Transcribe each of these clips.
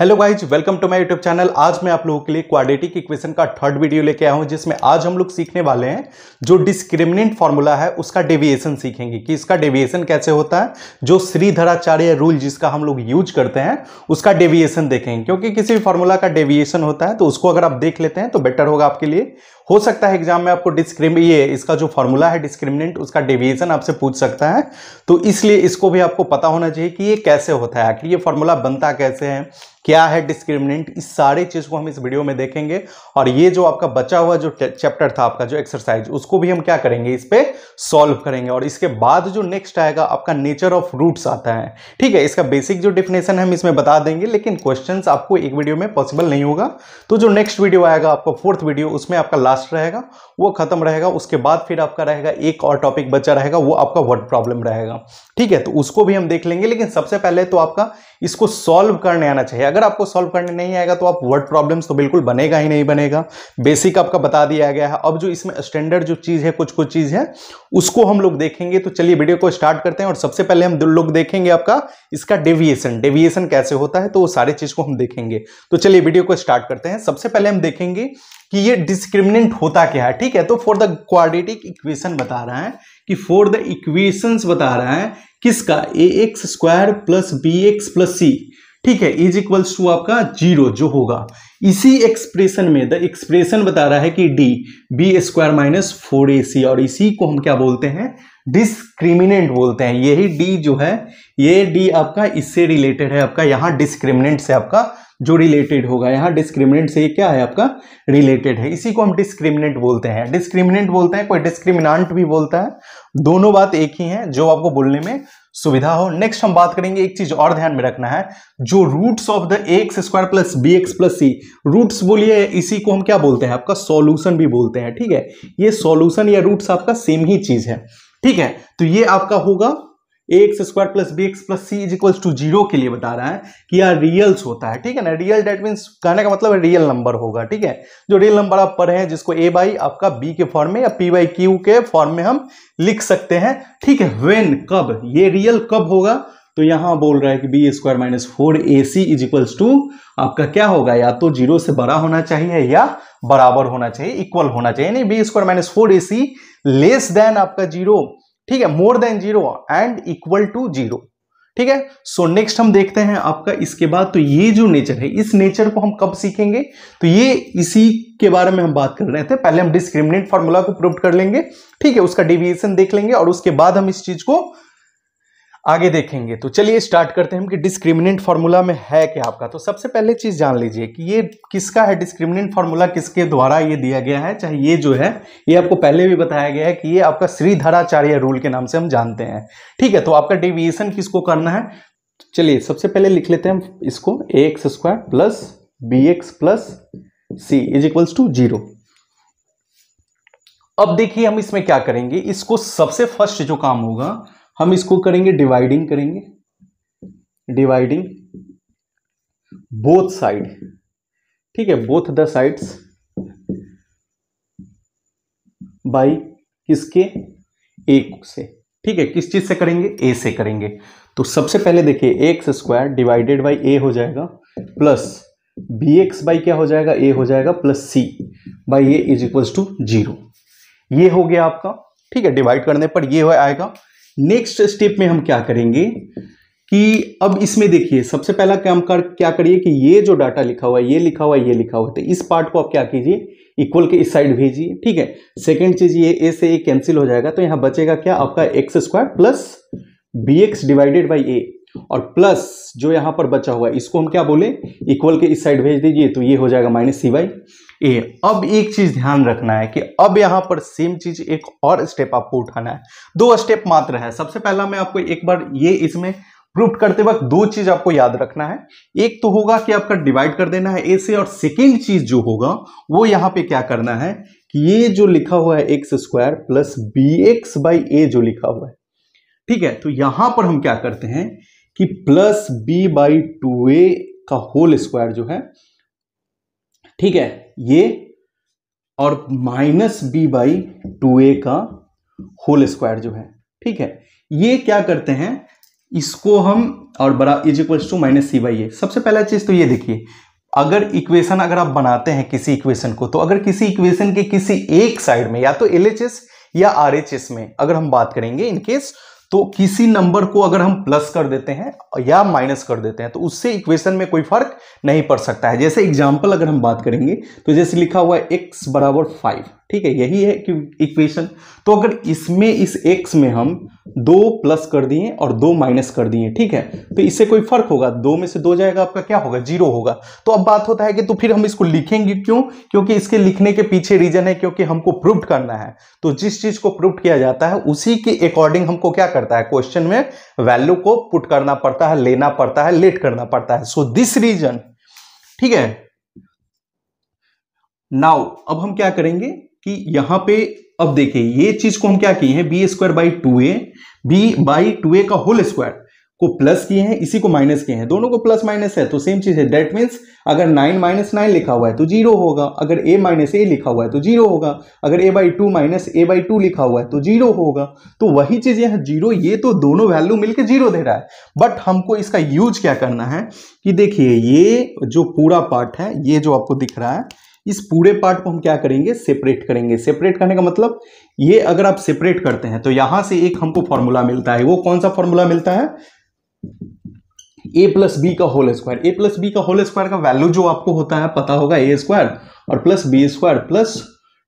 hello guys welcome to my YouTube channel आज मैं आप लोगों के लिए क्वाड्रेटिक इक्वेशन का थर्ड वीडियो लेके आया हूं जिसमें आज हम लोग सीखने वाले हैं जो डिस्क्रिमिनेंट फॉर्मूला है उसका डेविएशन सीखेंगे कि इसका डेविएशन कैसे होता है जो श्रीधराचार्य रूल जिसका हम लोग यूज करते हैं उसका डेविएशन देखेंगे क्योंकि किसी भी फॉर्मूला का डेविएशन होता है तो उसको अगर आप देख लेते हैं तो बेटर होगा आपके लिए हो सकता है एग्जाम में आपको डिस्क्रिम ये इसका जो फॉर्मूला है डिस्क्रिमिनेंट उसका डेविएशन आपसे पूछ सकता है तो इसलिए इसको भी आपको पता होना चाहिए कि ये कैसे होता है आखिर ये फॉर्मूला बनता कैसे है क्या है डिस्क्रिमिनेंट इस सारे चीज़ को हम इस वीडियो में देखेंगे और ये जो आपका बचा हुआ जो चैप्टर था आपका जो एक्सरसाइज उसको भी हम क्या करेंगे इस पर सॉल्व करेंगे और इसके बाद जो नेक्स्ट आएगा आपका नेचर ऑफ रूट्स आता है ठीक है इसका बेसिक जो डिफिनेशन हम इसमें बता देंगे लेकिन क्वेश्चन आपको एक वीडियो में पॉसिबल नहीं होगा तो जो नेक्स्ट वीडियो आएगा आपका फोर्थ वीडियो उसमें आपका लास्ट रहेगा वो खत्म रहेगा उसके बाद फिर आपका रहेगा एक और टॉपिक बचा रहेगा वो आपका वर्ड प्रॉब्लम रहेगा ठीक है तो उसको भी हम देख लेंगे लेकिन सबसे पहले तो आपका इसको सॉल्व करने आना चाहिए अगर आपको सॉल्व करने नहीं आएगा तो आप वर्ड प्रॉब्लम्स तो बिल्कुल बनेगा ही नहीं बनेगा बेसिक आपका बता दिया गया है अब जो इसमें स्टैंडर्ड जो चीज़ है कुछ कुछ चीज़ है उसको हम लोग देखेंगे तो चलिए वीडियो को स्टार्ट करते हैं और सबसे पहले हम लोग देखेंगे आपका इसका डेविएशन डेविएशन कैसे होता है तो वो सारी चीज़ को हम देखेंगे तो चलिए वीडियो को स्टार्ट करते हैं सबसे पहले हम देखेंगे कि ये डिस्क्रिमिनेंट होता क्या है ठीक है तो फॉर द क्वाड्रेटिक इक्वेशन बता रहा है कि फॉर द इक्वेशंस बता रहा है किसका A X square plus B x plus C ठीक है इज इक्वल्स टू आपका जीरो जो होगा इसी एक्सप्रेशन में द एक्सप्रेशन बता रहा है कि D B square minus four ए सी और इसी को हम क्या बोलते हैं डिस्क्रिमिनेंट बोलते हैं यही डी जो है ये डी आपका इससे रिलेटेड है आपका यहाँ डिस्क्रिमिनेंट से आपका जो रिलेटेड होगा यहाँ डिस्क्रिमिनेंट से क्या है आपका रिलेटेड है इसी को हम डिस्क्रिमिनेंट बोलते हैं डिस्क्रिमिनेंट बोलते हैं कोई डिस्क्रिमिनाट भी बोलता है दोनों बात एक ही है जो आपको बोलने में सुविधा हो नेक्स्ट हम बात करेंगे एक चीज और ध्यान में रखना है जो roots of the X square plus B x plus C roots बोलिए इसी को हम क्या बोलते हैं आपका सॉल्यूशन भी बोलते हैं ठीक है ये सॉल्यूशन या रूट्स आपका सेम ही चीज है ठीक है तो ये आपका होगा X square plus B x plus C is equals to zero के लिए बता रहा है कि यह रियल्स होता है ठीक है ना रियल डेट मीन्स कहने का मतलब रियल नंबर होगा ठीक है जो रियल नंबर आप पढ़े हैं जिसको ए बाई आपका बी के फॉर्म में या पी बाई क्यू के फॉर्म में हम लिख सकते हैं ठीक है वेन कब ये रियल कब होगा तो यहां बोल रहा है कि B square minus four A C is equals to आपका क्या होगा या तो जीरो से बड़ा होना चाहिए या बराबर होना चाहिए इक्वल होना चाहिए नहीं बी स्क्वायर माइनस फोर ए सी लेस देन आपका जीरो ठीक है more than zero and equal to zero ठीक है सो नेक्स्ट हम देखते हैं आपका इसके बाद तो ये जो नेचर है इस नेचर को हम कब सीखेंगे तो ये इसी के बारे में हम बात कर रहे थे पहले हम डिस्क्रिमिनेंट फार्मूला को प्रूव कर लेंगे ठीक है उसका डिविएशन देख लेंगे और उसके बाद हम इस चीज को आगे देखेंगे तो चलिए स्टार्ट करते हैं हम कि डिस्क्रिमिनेंट फार्मूला में है क्या आपका तो सबसे पहले चीज़ जान लीजिए कि ये किसका है डिस्क्रिमिनेंट फार्मूला किसके द्वारा ये दिया गया है चाहे ये जो है ये आपको पहले भी बताया गया है कि ये आपका श्रीधराचार्य रूल के नाम से हम जानते हैं ठीक है तो आपका डिविएशन किसको करना है चलिए सबसे पहले लिख लेते हैं इसको A X square plus B x plus C is equals to zero अब देखिए हम इसमें क्या करेंगे इसको सबसे फर्स्ट जो काम होगा हम इसको करेंगे डिवाइडिंग करेंगे डिवाइडिंग बोथ साइड ठीक है बोथ द साइड्स बाई किसके ए से ठीक है किस चीज से करेंगे ए से करेंगे तो सबसे पहले देखिए X square divided by A हो जाएगा प्लस बी एक्स बाई क्या हो जाएगा ए हो जाएगा plus C by A is equals to zero ये हो गया आपका ठीक है डिवाइड करने पर ये हो आएगा नेक्स्ट स्टेप में हम क्या करेंगे कि अब इसमें देखिए सबसे पहला काम कर क्या करिए कि ये जो डाटा लिखा हुआ है ये लिखा हुआ है ये लिखा हुआ है तो इस पार्ट को आप क्या कीजिए इक्वल के इस साइड भेजिए ठीक है सेकेंड चीज ये ए से ए कैंसिल हो जाएगा तो यहां बचेगा क्या आपका x square plus B X divided by A और प्लस जो यहाँ पर बचा हुआ है इसको हम क्या बोले इक्वल के इस साइड भेज दीजिए तो ये हो जाएगा माइनस सी वाई ए अब एक चीज़ ध्यान रखना है कि अब यहाँ पर सेम चीज़ एक और स्टेप आपको उठाना है दो स्टेप मात्र है सबसे पहला मैं आपको एक बार ये इसमें प्रूफ करते वक्त दो चीज आपको याद रखना है एक तो होगा कि आपका डिवाइड कर देना है ए से और सेकेंड चीज जो होगा वो यहाँ पे क्या करना है कि ये जो लिखा हुआ है x square plus B X by A जो लिखा हुआ है ठीक है तो यहां पर हम क्या करते हैं कि प्लस बी बाई टू ए का होल स्क्वायर जो है ठीक है ये और माइनस बी बाई टू ए का होल स्क्वायर जो है ठीक है ये क्या करते हैं इसको हम और बड़ा is equals to minus C by A सबसे पहला चीज़ तो ये देखिए अगर इक्वेशन अगर आप बनाते हैं किसी इक्वेशन को तो अगर किसी इक्वेशन के किसी एक साइड में या तो एल या आर में अगर हम बात करेंगे इनकेस तो किसी नंबर को अगर हम प्लस कर देते हैं या माइनस कर देते हैं तो उससे इक्वेशन में कोई फर्क नहीं पड़ सकता है जैसे एग्जाम्पल अगर हम बात करेंगे तो जैसे लिखा हुआ है एक्स बराबर फाइव ठीक है यही है कि इक्वेशन तो अगर इसमें इस एक्स में हम दो प्लस कर दिए और दो माइनस कर दिए ठीक है तो इससे कोई फर्क होगा दो में से दो जाएगा आपका क्या होगा जीरो होगा तो अब बात होता है कि तो फिर हम इसको लिखेंगे क्यों क्योंकि इसके लिखने के पीछे रीजन है क्योंकि हमको प्रूव करना है तो जिस चीज को प्रूव किया जाता है उसी के अकॉर्डिंग हमको क्या करता है क्वेश्चन में वैल्यू को पुट करना पड़ता है लेना पड़ता है लेट करना पड़ता है सो दिस रीजन ठीक है नाउ अब हम क्या करेंगे कि यहां पे अब देखिए ये चीज को हम क्या किए हैं B square by two A B by two ए का होल स्क्वायर को प्लस किए हैं इसी को माइनस किए हैं दोनों को प्लस माइनस है तो सेम चीज है डेट मीन्स अगर नाइन माइनस नाइन लिखा हुआ है तो जीरो होगा अगर ए माइनस ए लिखा हुआ है तो जीरो होगा अगर A by two minus A by two लिखा हुआ है तो जीरो होगा तो वही चीज यहाँ जीरो ये तो दोनों वैल्यू मिलकर जीरो दे रहा है बट हमको इसका यूज क्या करना है कि देखिए ये जो पूरा पार्ट है ये जो आपको दिख रहा है इस पूरे पार्ट को हम क्या करेंगे सेपरेट करेंगे सेपरेट करने का मतलब ये अगर आप सेपरेट करते हैं तो यहां से एक हमको फॉर्मूला मिलता है वो कौन सा फॉर्मूला मिलता है ए प्लस बी का whole square A plus B का होल स्क्वायर का वैल्यू जो आपको होता है पता होगा ए स्क्वायर और plus B square plus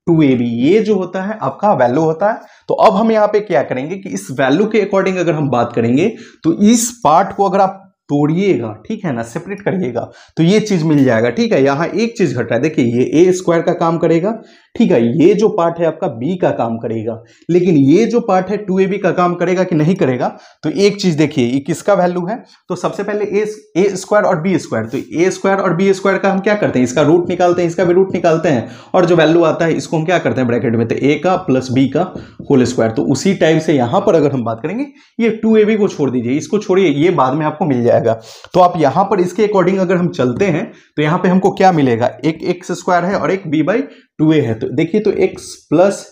two A B ये जो होता है आपका वैल्यू होता है तो अब हम यहाँ पे क्या करेंगे कि इस वैल्यू के अकॉर्डिंग अगर हम बात करेंगे तो इस पार्ट को अगर आप तोड़िएगा ठीक है ना सेपरेट करिएगा तो ये चीज मिल जाएगा ठीक है यहाँ एक चीज घट रहा है देखिए ये ए स्क्वायर का काम करेगा ठीक है ये जो पार्ट है आपका बी का काम करेगा लेकिन ये जो पार्ट है टू ए बी का काम करेगा कि नहीं करेगा तो एक चीज देखिए ये किसका वैल्यू है तो सबसे पहले ए ए स्क्वायर और बी स्क्वायर तो ए स्क्वायर और बी स्क्वायर का हम क्या करते हैं इसका रूट निकालते हैं इसका भी रूट निकालते हैं और जो वैल्यू आता है इसको हम क्या करते हैं ब्रैकेट में तो ए का प्लस बी का होल स्क्वायर तो उसी टाइप से यहां पर अगर हम बात करेंगे ये टू ए बी को छोड़ दीजिए इसको छोड़िए ये बाद में आपको मिल जाएगा तो आप यहां पर इसके अकॉर्डिंग अगर हम चलते हैं तो यहां पर हमको क्या मिलेगा एक एक्स स्क्वायर है और एक बी बाई टू ए है तो देखिए तो X plus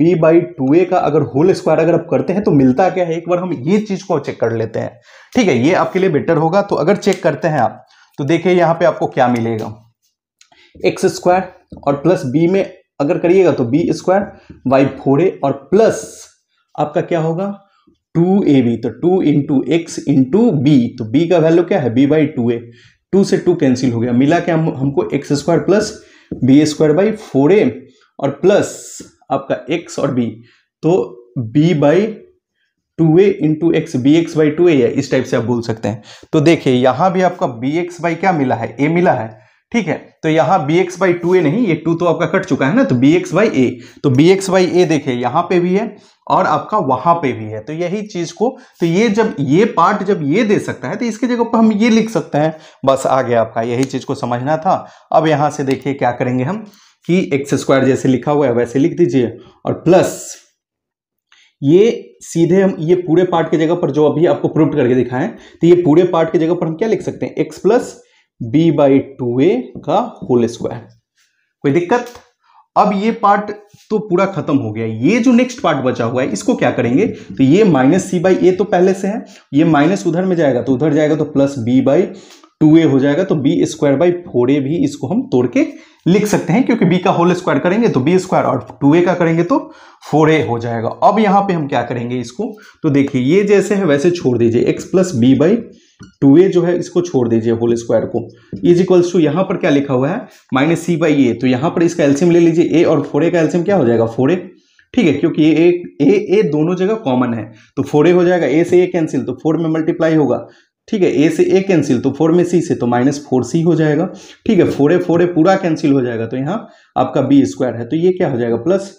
B by two ए का अगर होल स्क्वायर अगर आप करते हैं तो मिलता क्या है एक बार हम ये चीज को चेक कर लेते हैं ठीक है ये आपके लिए बेटर होगा तो अगर चेक करते हैं आप तो देखिए यहाँ पे आपको क्या मिलेगा एक्स स्क्वायर और प्लस बी में अगर करिएगा तो B square by four A और प्लस आपका क्या होगा टू ए बी तो two into X into B तो बी का वैल्यू क्या है B by two A two से टू कैंसिल हो गया मिला क्या हम, हमको X square plus B square by four A और प्लस आपका एक्स और बी तो B by two A into X B X by two A इस टाइप से आप बोल सकते हैं तो देखिए यहाँ भी आपका बी एक्स बाई क्या मिला है ए मिला है ठीक है तो यहाँ B X by two A नहीं ये टू तो आपका कट चुका है ना तो बी एक्स बाई ए तो बी एक्स बाई ए देखिए यहां पे भी है और आपका वहां पे भी है तो यही चीज को तो ये जब ये पार्ट जब ये दे सकता है तो इसकी जगह पर हम ये लिख सकते हैं बस आ गया आपका यही चीज को समझना था अब यहां से देखिए क्या करेंगे हम कि एक्स स्क्वायर जैसे लिखा हुआ है वैसे लिख दीजिए और प्लस ये सीधे हम ये पूरे पार्ट की जगह पर जो अभी आपको प्रूव करके दिखाएं तो ये पूरे पार्ट की जगह पर हम क्या लिख सकते हैं X plus b by two ए का होल स्क्वायर कोई दिक्कत अब ये पार्ट तो पूरा खत्म हो गया ये जो नेक्स्ट पार्ट बचा हुआ है इसको क्या करेंगे तो ये माइनस सी बाई ए तो पहले से है ये माइनस उधर में जाएगा तो उधर जाएगा तो प्लस बी बाई टू ए हो जाएगा तो B square by four A भी इसको हम तोड़ के लिख सकते हैं क्योंकि बी का होल स्क्वायर करेंगे तो बी स्क्वायर और टू ए का करेंगे तो फोर ए हो जाएगा अब यहां पे हम क्या करेंगे इसको तो देखिए ये जैसे है वैसे छोड़ दीजिए X plus B by two A जो है इसको छोड़ दीजिए होल स्क्वायर को इज इक्वल्स टू यहाँ पर क्या लिखा हुआ है माइनस सी बाई ए तो यहाँ पर इसका एल्सियम ले लीजिए ए और फोर ए का एल्सियम क्या हो जाएगा फोर ए ठीक है क्योंकि ये ए ए ए दोनों जगह कॉमन है तो फोर ए हो जाएगा ए से ए कैंसिल तो फोर में मल्टीप्लाई होगा ठीक है ए से ए कैंसिल तो फोर में सी से तो माइनस फोर सी हो जाएगा ठीक है फोर ए फोर ए पूरा कैंसिल हो जाएगा तो यहाँ आपका बी स्क्वायर है तो ये क्या हो जाएगा प्लस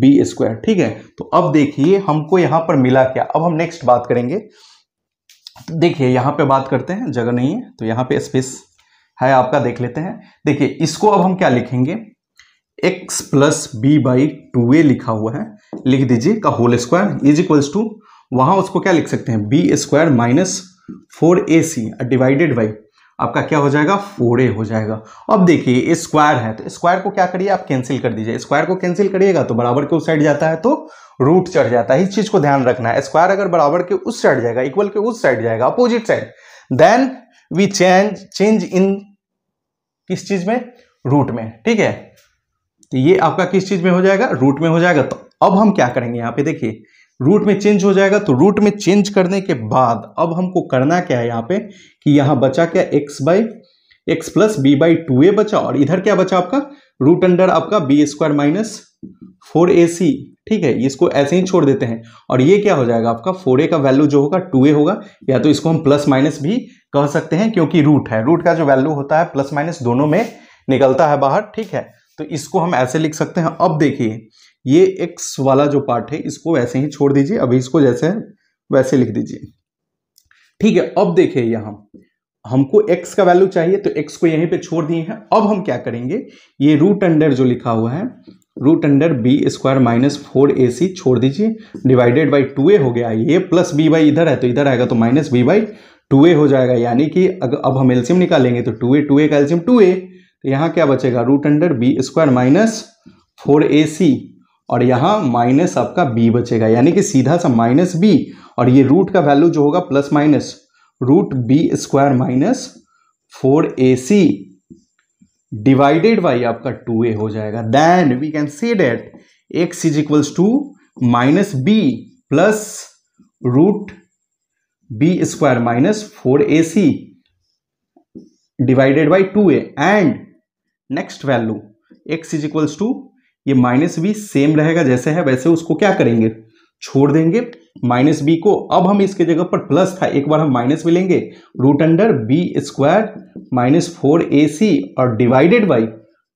बी स्क्वायर ठीक है तो अब देखिए हमको यहाँ पर मिला क्या अब हम नेक्स्ट बात करेंगे देखिए यहाँ पे बात करते हैं जगह नहीं है तो यहाँ पे स्पेस है आपका देख लेते हैं देखिए इसको अब हम क्या लिखेंगे x plus B by two A लिखा हुआ है लिख दीजिए का whole square is equals to वहाँ उसको क्या लिख सकते हैं B square minus four A C divided by आपका क्या हो जाएगा फोर ए हो जाएगा अब देखिए स्क्वायर है तो स्क्वायर को क्या करिए आप कैंसिल कर दीजिए स्क्वायर को कैंसिल करिएगा तो बराबर के उस साइड जाता है तो रूट चढ़ जाता है इस चीज को ध्यान रखना है स्क्वायर अगर बराबर के उस साइड जाएगा इक्वल के उस साइड जाएगा opposite side then we change change in किस चीज में रूट में ठीक है तो ये आपका किस चीज में हो जाएगा रूट में हो जाएगा तो अब हम क्या करेंगे यहां पे देखिए रूट में चेंज हो जाएगा तो रूट में चेंज करने के बाद अब हमको करना क्या है यहाँ पे कि यहाँ बचा क्या X by X plus B by two A बचा और इधर क्या बचा आपका रूट अंडर आपका बी स्क्वायर माइनस फोर ए सी ठीक है इसको ऐसे ही छोड़ देते हैं और ये क्या हो जाएगा आपका फोर ए का वैल्यू जो होगा टू ए होगा या तो इसको हम प्लस माइनस भी कह सकते हैं क्योंकि रूट है रूट का जो वैल्यू होता है प्लस माइनस दोनों में निकलता है बाहर ठीक है तो इसको हम ऐसे लिख सकते हैं अब देखिए ये एक्स वाला जो पार्ट है इसको वैसे ही छोड़ दीजिए अभी इसको जैसे वैसे लिख दीजिए ठीक है अब देखिए यहां हमको x का वैल्यू चाहिए तो x को यहीं पे छोड़ दिए हैं अब हम क्या करेंगे ये रूट अंडर जो लिखा हुआ है root under B square minus four ए सी छोड़ दीजिए डिवाइडेड बाई टू ए हो गया ये प्लस बी बाई इधर है तो इधर आएगा तो माइनस बी बाई टू ए हो जाएगा यानी कि अगर अब हम एल्सियम निकालेंगे तो टू ए टू ए का एल्सियम टू ए तो यहाँ क्या बचेगा root under B square minus four ए सी और यहाँ माइनस आपका बी बचेगा यानी कि सीधा सा माइनस बी और ये रूट का वैल्यू जो होगा plus minus root B square minus four A C divided by आपका टू ए हो जाएगा then we can see that X is equals to minus B plus root B square minus four A C divided by two A and next value X is equals to ये minus B same रहेगा जैसे है वैसे उसको क्या करेंगे छोड़ देंगे माइनस बी को अब हम इसके जगह पर प्लस था एक बार हम माइनस में लेंगे root under B square minus four ए सी और डिवाइडेड बाई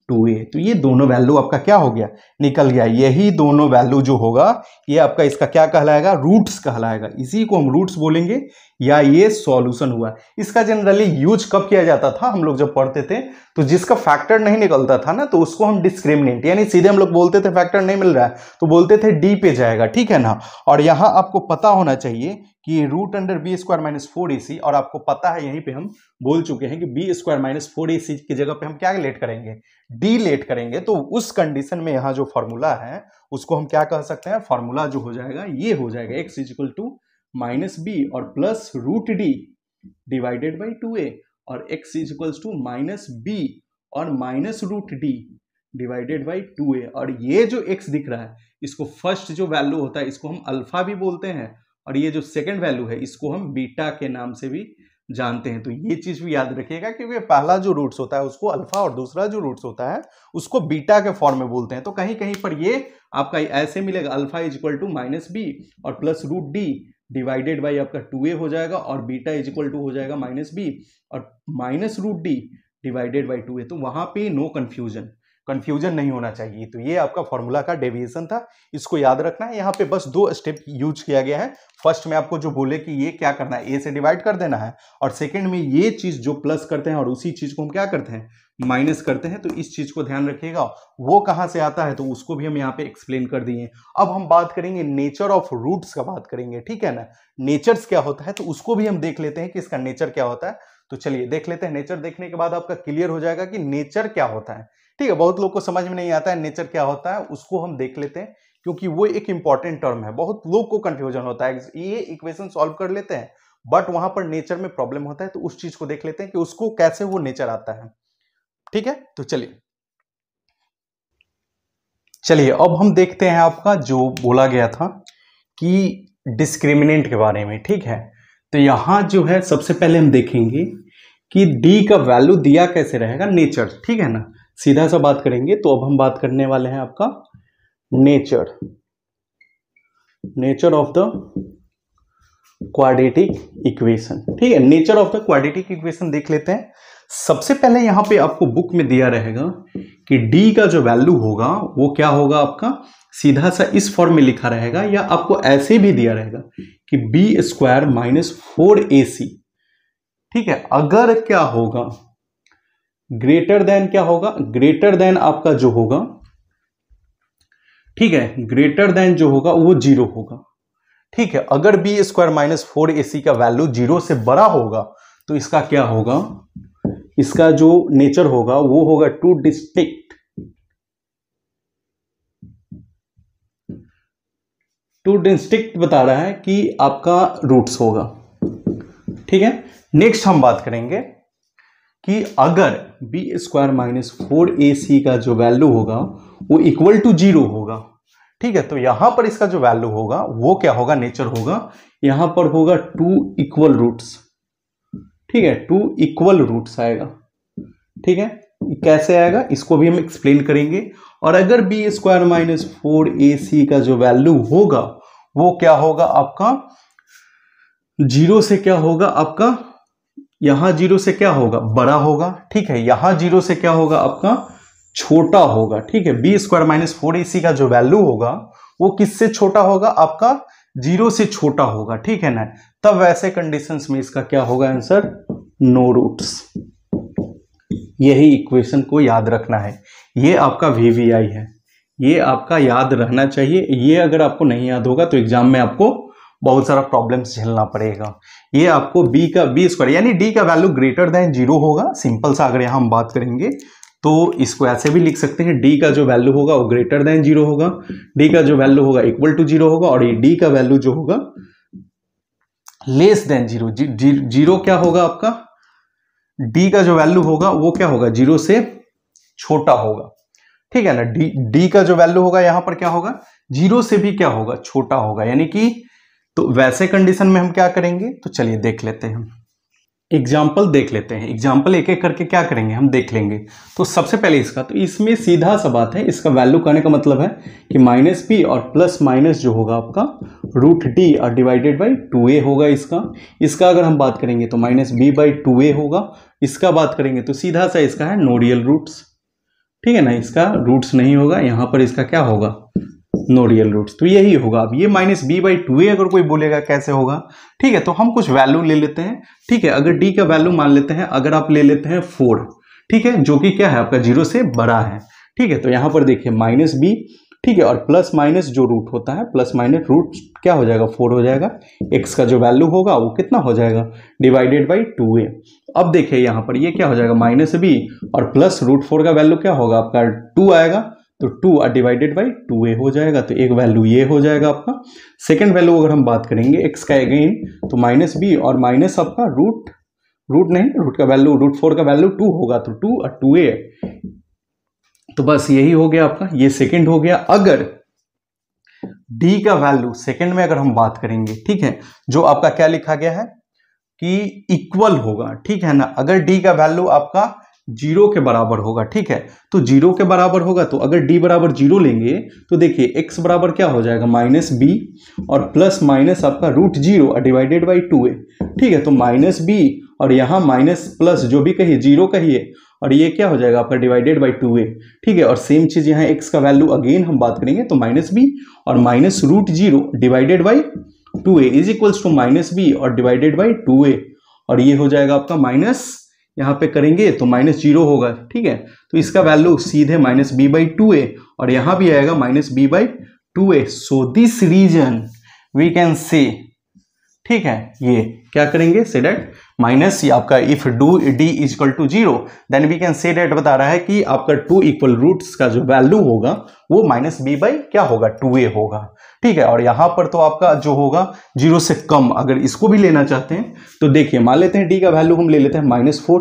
टू ए तो ये दोनों वैल्यू आपका क्या हो गया निकल गया यही दोनों वैल्यू जो होगा ये आपका इसका क्या कहलाएगा रूट्स कहलाएगा इसी को हम रूट्स बोलेंगे या ये सॉल्यूशन हुआ इसका जनरली यूज कब किया जाता था हम लोग जब पढ़ते थे तो जिसका फैक्टर नहीं निकलता था ना तो उसको हम डिस्क्रिमिनेंट यानी सीधे हम लोग बोलते थे फैक्टर नहीं मिल रहा है तो बोलते थे डी पे जाएगा ठीक है ना और यहाँ आपको पता होना चाहिए कि root under B square minus four ए सी और आपको पता है यहीं पे हम बोल चुके हैं कि बी स्क्वायर माइनस फोर ए सी की जगह पे हम क्या लेट करेंगे डी लेट करेंगे तो उस कंडीशन में यहां जो फॉर्मूला है उसको हम क्या कह सकते हैं फॉर्मूला जो हो जाएगा ये हो जाएगा X is equal to minus B और plus root D divided by two ए और X is two minus B और minus root D divided by two ए और ये जो एक्स दिख रहा है इसको फर्स्ट जो वैल्यू होता है इसको हम अल्फा भी बोलते हैं और ये जो सेकेंड वैल्यू है इसको हम बीटा के नाम से भी जानते हैं तो ये चीज़ भी याद रखिएगा कि वे पहला जो रूट्स होता है उसको अल्फा और दूसरा जो रूट्स होता है उसको बीटा के फॉर्म में बोलते हैं तो कहीं कहीं पर ये आपका ऐसे मिलेगा alpha is equal to minus B और plus root D divided by आपका टू ए हो जाएगा और बीटा इज इक्वल टू हो जाएगा माइनस बी और minus root D divided by two ए तो वहाँ पे नो कन्फ्यूजन कंफ्यूजन नहीं होना चाहिए तो ये आपका फॉर्मूला का डेविएशन था इसको याद रखना है यहाँ पे बस दो स्टेप यूज किया गया है फर्स्ट में आपको जो बोले कि ये क्या करना है ए से डिवाइड कर देना है और सेकेंड में ये चीज़ जो प्लस करते हैं और उसी चीज़ को हम क्या करते हैं माइनस करते हैं तो इस चीज़ को ध्यान रखिएगा वो कहाँ से आता है तो उसको भी हम यहाँ पे एक्सप्लेन कर दिए अब हम बात करेंगे नेचर ऑफ रूट्स का बात करेंगे ठीक है ना नेचर्स क्या होता है तो उसको भी हम देख लेते हैं कि इसका नेचर क्या होता है तो चलिए देख लेते हैं नेचर देखने के बाद आपका क्लियर हो जाएगा कि नेचर क्या होता है ठीक है बहुत लोग को समझ में नहीं आता है नेचर क्या होता है उसको हम देख लेते हैं क्योंकि वो एक इंपॉर्टेंट टर्म है बहुत लोग को कंफ्यूजन होता है ये इक्वेशन सॉल्व कर लेते हैं बट वहां पर नेचर में प्रॉब्लम होता है तो उस चीज को देख लेते हैं कि उसको कैसे वो नेचर आता है ठीक है तो चलिए चलिए अब हम देखते हैं आपका जो बोला गया था कि डिस्क्रिमिनेंट के बारे में ठीक है तो यहां जो है सबसे पहले हम देखेंगे कि डी का वैल्यू दिया कैसे रहेगा नेचर ठीक है ना सीधा सा बात करेंगे तो अब हम बात करने वाले हैं आपका nature nature of the quadratic equation ठीक है nature of the quadratic equation देख लेते हैं सबसे पहले यहां पे आपको बुक में दिया रहेगा कि d का जो वैल्यू होगा वो क्या होगा आपका सीधा सा इस फॉर्म में लिखा रहेगा या आपको ऐसे भी दिया रहेगा कि बी स्क्वायर माइनस फोर ए सी ठीक है अगर क्या होगा ग्रेटर देन क्या होगा ग्रेटर देन आपका जो होगा ठीक है ग्रेटर देन जो होगा वो जीरो होगा ठीक है अगर बी स्क्वायर माइनस फोर ए सी का वैल्यू जीरो से बड़ा होगा तो इसका क्या होगा इसका जो नेचर होगा वो होगा टू डिस्टिक्ट टू डिस्टिक्ट बता रहा है कि आपका रूट्स होगा ठीक है नेक्स्ट हम बात करेंगे कि अगर बी स्क्वायर माइनस फोर ए सी का जो वैल्यू होगा वो इक्वल टू जीरो होगा ठीक है तो यहां पर इसका जो वैल्यू होगा वो क्या होगा नेचर होगा यहां पर होगा टू इक्वल रूट्स ठीक है टू इक्वल रूट्स आएगा ठीक है कैसे आएगा इसको भी हम एक्सप्लेन करेंगे और अगर बी स्क्वायर माइनस फोर ए सी का जो वैल्यू होगा वो क्या होगा आपका जीरो से क्या होगा आपका यहां जीरो से क्या होगा बड़ा होगा ठीक है यहां जीरो से क्या होगा आपका छोटा होगा ठीक है बी स्क्वायर माइनस फोर ए सी का जो वैल्यू होगा वो किससे छोटा होगा आपका जीरो से छोटा होगा ठीक है ना तब वैसे कंडीशन में इसका क्या होगा आंसर नो रूट्स यही इक्वेशन को याद रखना है ये आपका वीवीआई है ये आपका याद रहना चाहिए ये अगर आपको नहीं याद होगा तो एग्जाम में आपको बहुत सारा प्रॉब्लम्स झेलना पड़ेगा ये आपको b का बी स्क्वायर यानी d का वैल्यू ग्रेटर देन जीरो होगा सिंपल सा अगर यहाँ हम बात करेंगे तो इसको ऐसे भी लिख सकते हैं d का जो वैल्यू होगा वो ग्रेटर देन जीरो होगा d का जो वैल्यू होगा इक्वल टू जीरो होगा और ये d का वैल्यू जो होगा लेस देन जीरो जीरो क्या होगा आपका d का जो वैल्यू होगा वो क्या होगा जीरो से छोटा होगा ठीक है ना डी डी का जो वैल्यू होगा यहां पर क्या होगा जीरो से भी क्या होगा छोटा होगा यानी कि तो वैसे कंडीशन में हम क्या करेंगे तो चलिए देख लेते हैं एग्जाम्पल देख लेते हैं एग्जाम्पल एक एक करके क्या करेंगे हम देख लेंगे तो सबसे पहले इसका तो इसमें सीधा सा बात है इसका वैल्यू करने का मतलब है कि माइनस पी और प्लस माइनस जो होगा आपका रूट डी और डिवाइडेड बाई टू ए होगा इसका इसका अगर हम बात करेंगे तो minus B by two a होगा इसका बात करेंगे तो सीधा सा इसका है नोरियल रूट्स ठीक है ना इसका रूट्स नहीं होगा यहाँ पर इसका क्या होगा नो रियल रूट्स तो यही होगा अब ये minus B by two a अगर कोई बोलेगा कैसे होगा ठीक है तो हम कुछ वैल्यू ले लेते हैं ठीक है अगर डी का वैल्यू मान लेते हैं अगर आप ले लेते हैं फोर ठीक है जो कि क्या है आपका जीरो से बड़ा है ठीक है तो यहाँ पर देखिए माइनस बी ठीक है और प्लस माइनस जो रूट होता है प्लस माइनस रूट क्या हो जाएगा फोर हो जाएगा एक्स का जो वैल्यू होगा वो कितना हो जाएगा डिवाइडेड बाई टू ए अब देखिए यहाँ पर ये क्या हो जाएगा माइनस बी और प्लस रूट फोर का वैल्यू क्या होगा आपका टू आएगा तो two r divided by two ए हो जाएगा तो एक वैल्यू ये हो जाएगा आपका सेकेंड वैल्यू अगर हम बात करेंगे एक्स का अगेन तो माइनस बी और माइनस आपका रूट रूट नहीं रूट का वैल्यू रूट फोर का वैल्यू टू होगा तो टू और टू ए तो बस यही हो गया आपका ये सेकेंड हो गया अगर डी का वैल्यू सेकेंड में अगर हम बात करेंगे ठीक है जो आपका क्या लिखा गया है कि इक्वल होगा ठीक है ना अगर डी का वैल्यू आपका जीरो के बराबर होगा ठीक है तो जीरो के बराबर होगा तो अगर डी बराबर जीरो लेंगे तो देखिए एक्स बराबर क्या हो जाएगा माइनस बी और प्लस माइनस आपका root zero divided by two a ठीक है तो माइनस बी और यहाँ माइनस प्लस जो भी कहिए जीरो कहिए और ये क्या हो जाएगा आपका डिवाइडेड बाई टू ए ठीक है और सेम चीज़ यहाँ एक्स का वैल्यू अगेन हम बात करेंगे तो माइनस बी और minus root zero divided by two a is equals to minus B और डिवाइडेड बाई टू ए और ये हो जाएगा आपका माइनस यहाँ पे करेंगे तो माइनस जीरो होगा ठीक है तो इसका वैल्यू सीधे माइनस बी बाई टू ए और यहाँ भी आएगा minus B by two a so this region we can say ठीक है ये क्या करेंगे से डेट माइनस आपका if do d is equal to zero then we can say that बता रहा है कि आपका टू इक्वल रूट्स का जो वैल्यू होगा वो माइनस बी बाई क्या होगा टू ए होगा ठीक है और यहां पर तो आपका जो होगा जीरो से कम अगर इसको भी लेना चाहते हैं तो देखिए मान लेते हैं डी का वैल्यू हम ले लेते हैं माइनस फोर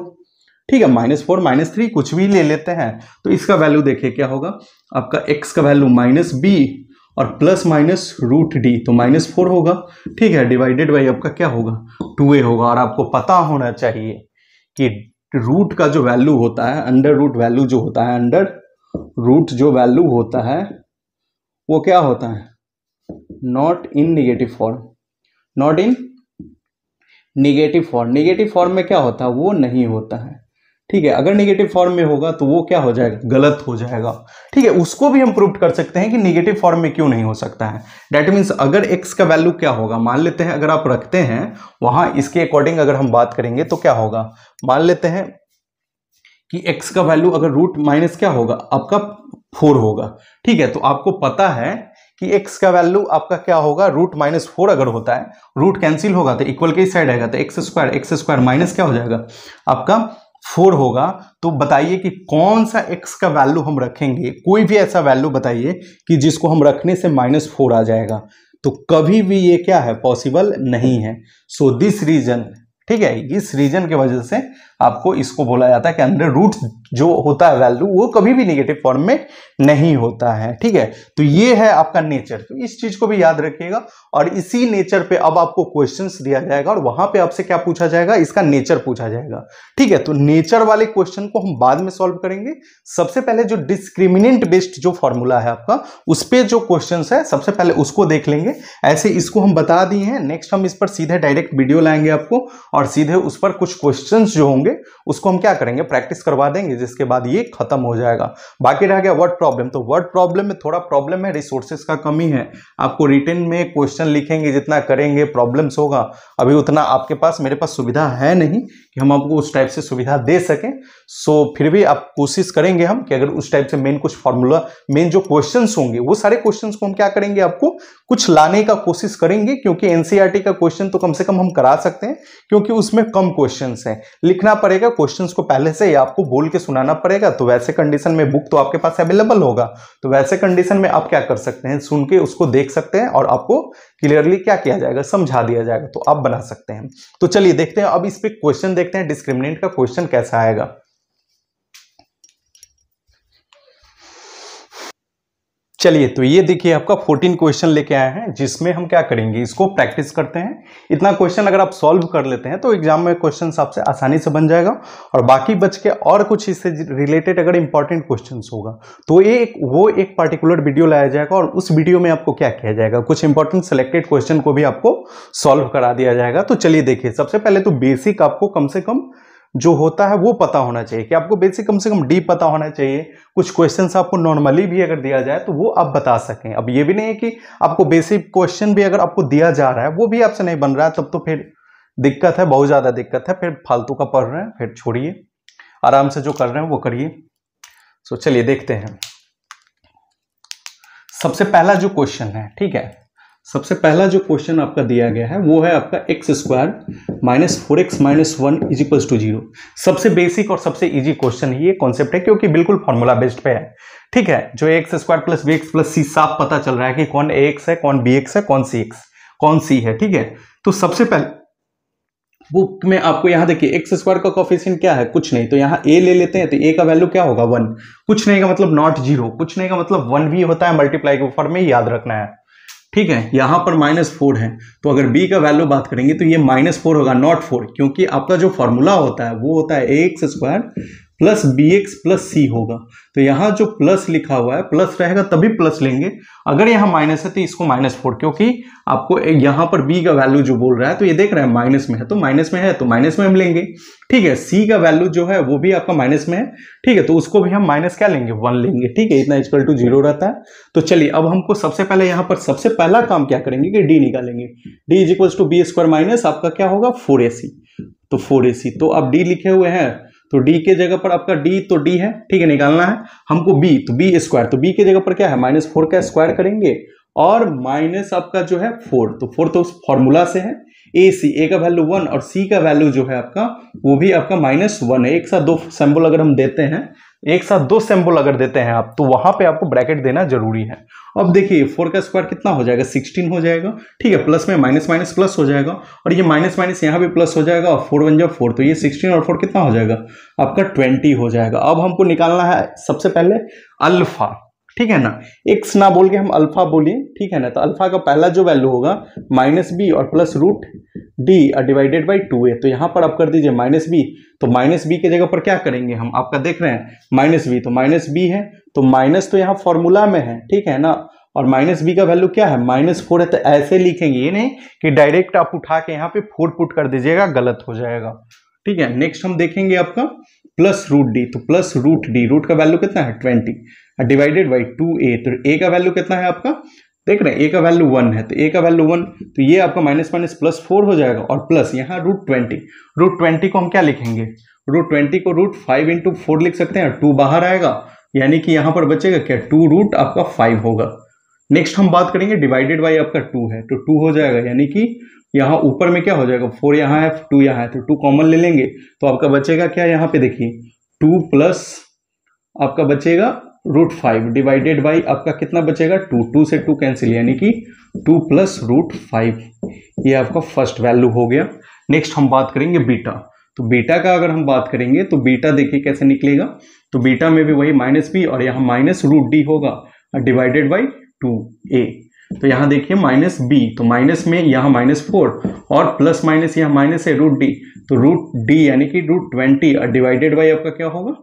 ठीक है माइनस फोर माइनस थ्री कुछ भी ले लेते हैं तो इसका वैल्यू देखिए क्या होगा आपका एक्स का वैल्यू माइनस बी और प्लस माइनस रूट डी तो माइनस फोर होगा ठीक है डिवाइडेड बाई आपका क्या होगा टू ए होगा और आपको पता होना चाहिए कि रूट का जो वैल्यू होता है अंडर रूट वैल्यू जो होता है अंडर रूट जो वैल्यू होता है वो क्या होता है not in negative form not in negative form negative form में क्या होता है वो नहीं होता है ठीक है अगर निगेटिव फॉर्म में होगा तो वो क्या हो जाएगा गलत हो जाएगा ठीक है उसको भी हम प्रूव कर सकते हैं कि निगेटिव फॉर्म में क्यों नहीं हो सकता है डैट मीन्स अगर एक्स का वैल्यू क्या होगा मान लेते हैं अगर आप रखते हैं वहां इसके अकॉर्डिंग अगर हम बात करेंगे तो क्या होगा मान लेते हैं कि एक्स का वैल्यू अगर रूट माइनस क्या होगा आपका फोर होगा ठीक है तो आपको पता है कि x का वैल्यू आपका क्या होगा रूट माइनस फोर अगर होता है रूट कैंसिल होगा तो इक्वल के साइड आएगा तो x square x square minus क्या हो जाएगा आपका फोर होगा तो बताइए कि कौन सा एक्स का वैल्यू हम रखेंगे कोई भी ऐसा वैल्यू बताइए कि जिसको हम रखने से माइनस फोर आ जाएगा तो कभी भी ये क्या है पॉसिबल नहीं है सो दिस रीजन ठीक है इस रीजन के वजह से आपको इसको बोला जाता है कि अंडर रूट जो होता है वैल्यू वो कभी भी निगेटिव फॉर्म में नहीं होता है ठीक है तो ये है आपका नेचर तो इस चीज को भी याद रखिएगा और इसी नेचर पे अब आपको क्वेश्चन दिया जाएगा और वहां पे आपसे क्या पूछा जाएगा इसका नेचर पूछा जाएगा ठीक है तो नेचर वाले क्वेश्चन को हम बाद में सॉल्व करेंगे सबसे पहले जो डिस्क्रिमिनेंट बेस्ड जो फॉर्मूला है आपका उस पर जो क्वेश्चन है सबसे पहले उसको देख लेंगे ऐसे इसको हम बता दिए हैं नेक्स्ट हम इस पर सीधे डायरेक्ट वीडियो लाएंगे आपको और सीधे उस पर कुछ क्वेश्चन जो होंगे होंगे उसको हम क्या करेंगे प्रैक्टिस करवा देंगे जिसके बाद ये खत्म हो जाएगा बाकी रह गया वर्ड प्रॉब्लम तो वर्ड प्रॉब्लम में थोड़ा प्रॉब्लम है रिसोर्सेज का कमी है आपको रिटर्न में क्वेश्चन लिखेंगे जितना करेंगे प्रॉब्लम्स होगा अभी उतना आपके पास मेरे पास सुविधा है नहीं कि हम आपको उस टाइप से सुविधा दे सकें सो फिर भी आप कोशिश करेंगे हम कि अगर उस टाइप से मेन कुछ फॉर्मूला मेन जो क्वेश्चन होंगे वो सारे क्वेश्चन को हम क्या करेंगे आपको कुछ लाने का कोशिश करेंगे क्योंकि एनसीआरटी e का क्वेश्चन तो कम से कम हम करा सकते हैं क्योंकि उसमें कम क्वेश्चन हैं लिखना पड़ेगा क्वेश्चन को पहले से ही आपको बोल के सुनाना पड़ेगा तो वैसे कंडीशन में बुक तो आपके पास अवेलेबल होगा तो वैसे कंडीशन में आप क्या कर सकते हैं सुन के उसको देख सकते हैं और आपको क्लियरली क्या किया जाएगा समझा दिया जाएगा तो आप बना सकते हैं तो चलिए देखते हैं अब इस पर क्वेश्चन देखते हैं डिस्क्रिमिनेंट का क्वेश्चन कैसा आएगा चलिए तो ये देखिए आपका 14 क्वेश्चन लेके आए हैं जिसमें हम क्या करेंगे इसको प्रैक्टिस करते हैं इतना क्वेश्चन अगर आप सॉल्व कर लेते हैं तो एग्जाम में क्वेश्चन आपसे आसानी से बन जाएगा और बाकी बच के और कुछ इससे रिलेटेड अगर इंपॉर्टेंट क्वेश्चन होगा तो ये एक वो एक पर्टिकुलर वीडियो लाया जाएगा और उस वीडियो में आपको क्या किया जाएगा कुछ इंपॉर्टेंट सेलेक्टेड क्वेश्चन को भी आपको सॉल्व करा दिया जाएगा तो चलिए देखिए सबसे पहले तो बेसिक आपको कम से कम जो होता है वो पता होना चाहिए कि आपको बेसिक कम से कम डी पता होना चाहिए कुछ क्वेश्चन आपको नॉर्मली भी अगर दिया जाए तो वो आप बता सकें अब ये भी नहीं है कि आपको बेसिक क्वेश्चन भी अगर आपको दिया जा रहा है वो भी आपसे नहीं बन रहा है तब तो फिर दिक्कत है बहुत ज़्यादा दिक्कत है फिर फालतू का पढ़ रहे हैं फिर छोड़िए आराम से जो कर रहे हैं वो करिए सो चलिए देखते हैं सबसे पहला जो क्वेश्चन है ठीक है सबसे पहला जो क्वेश्चन आपका दिया गया है वो है आपका x square minus four x minus one is equals to zero सबसे बेसिक और सबसे इजी क्वेश्चन ये कॉन्सेप्ट है क्योंकि बिल्कुल फॉर्मूला बेस्ड पे है ठीक है जो x square plus B x plus c साफ पता चल रहा है कि कौन ए एक्स है कौन बी एक्स है कौन सी एक्स कौन सी है ठीक है तो सबसे पहले बुक में आपको यहां देखिए एक्स स्क्वायर का कॉफिशियन क्या है कुछ नहीं तो यहाँ ए ले लेते हैं तो ए का वैल्यू क्या होगा वन कुछ नहीं का मतलब नॉट जीरो कुछ नहीं का मतलब वन भी होता है मल्टीप्लाई के ऊपर में याद रखना है ठीक है यहाँ पर माइनस फोर है तो अगर बी का वैल्यू बात करेंगे तो ये माइनस फोर होगा नॉट फोर क्योंकि आपका जो फॉर्मूला होता है वो होता है x square plus B x plus c होगा तो यहाँ जो प्लस लिखा हुआ है प्लस रहेगा तभी प्लस लेंगे अगर यहाँ माइनस है तो इसको माइनस फोर क्योंकि आपको यहाँ पर बी का वैल्यू जो बोल रहा है तो ये देख रहे हैं माइनस में है तो माइनस में है तो माइनस में हम लेंगे ठीक है सी का वैल्यू जो है वो भी आपका माइनस में है ठीक है तो उसको भी हम माइनस क्या लेंगे वन लेंगे ठीक है इतना इक्वल टू जीरो रहता है तो चलिए अब हमको सबसे पहले यहाँ पर सबसे पहला काम क्या करेंगे कि डी निकालेंगे d is equals to b square minus आपका क्या होगा फोर ए सी तो फोर ए सी तो अब डी लिखे हुए हैं तो डी के जगह पर आपका डी तो डी है ठीक है निकालना है हमको बी तो बी स्क्वायर तो बी के जगह पर क्या है माइनस फोर का स्क्वायर करेंगे और माइनस आपका जो है फोर तो फोर तो उस फॉर्मूला से है ए सी ए का वैल्यू वन और सी का वैल्यू जो है आपका वो भी आपका माइनस वन है एक साथ दो सैम्बल अगर हम देते हैं एक साथ दो सैंपल अगर देते हैं आप तो वहां पे आपको ब्रैकेट देना जरूरी है अब देखिए फोर का स्क्वायर कितना हो जाएगा सिक्सटीन हो जाएगा ठीक है प्लस में माइनस माइनस प्लस हो जाएगा और ये माइनस माइनस यहाँ भी प्लस हो जाएगा और फोर वन जब फोर तो ये सिक्सटीन और फोर कितना हो जाएगा आपका ट्वेंटी हो जाएगा अब हमको निकालना है सबसे पहले अल्फा ठीक है ना एक्स ना बोल के हम अल्फा बोलिए ठीक है ना तो अल्फा का पहला जो वैल्यू होगा माइनस बी और plus root D divided by two ए तो यहाँ पर आप कर दीजिए माइनस बी तो माइनस बी के जगह पर क्या करेंगे हम आपका देख रहे हैं माइनस बी तो माइनस बी है तो माइनस तो यहाँ फॉर्मूला में है ठीक है ना और माइनस बी का वैल्यू क्या है माइनस फोर है तो ऐसे लिखेंगे ये नहीं कि डायरेक्ट आप उठा के यहाँ पे फोर पुट कर दीजिएगा गलत हो जाएगा ठीक है नेक्स्ट हम देखेंगे आपका प्लस रूट डी तो प्लस रूट डी रूट का वैल्यू कितना है ट्वेंटी डिवाइडेड बाई टू ए तो ए का वैल्यू कितना है आपका देख रहे हैं ए का वैल्यू वन है तो ए का वैल्यू वन तो ये आपका माइनस माइनस प्लस फोर हो जाएगा और प्लस यहाँ रूट ट्वेंटी रूट ट्वेंटी को हम क्या लिखेंगे रूट ट्वेंटी को रूट फाइव इंटू फोर लिख सकते हैं टू बाहर आएगा यानी कि यहाँ पर बचेगा क्या टू रूट आपका फाइव होगा नेक्स्ट हम बात करेंगे डिवाइडेड बाई आपका टू है तो टू हो जाएगा यानी कि यहाँ ऊपर में क्या हो जाएगा फोर यहाँ है टू यहाँ है तो टू कॉमन ले लेंगे तो आपका बचेगा क्या यहाँ पे देखिए टू प्लस आपका बचेगा रूट फाइव डिवाइडेड बाई आपका कितना बचेगा टू टू से टू कैंसिल यानी कि टू प्लस रूट फाइव ये आपका फर्स्ट वैल्यू हो गया नेक्स्ट हम बात करेंगे बीटा तो बीटा का अगर हम बात करेंगे तो बीटा देखिए कैसे निकलेगा तो बीटा में भी वही माइनस बी और यहाँ माइनस रूट डी होगा डिवाइडेड बाई टू ए तो यहाँ देखिए माइनस बी तो माइनस में यहाँ माइनस फोर और प्लस माइनस यहाँ माइनस है रूट डी तो रूट डी यानी कि रूट ट्वेंटी डिवाइडेड बाई आपका क्या होगा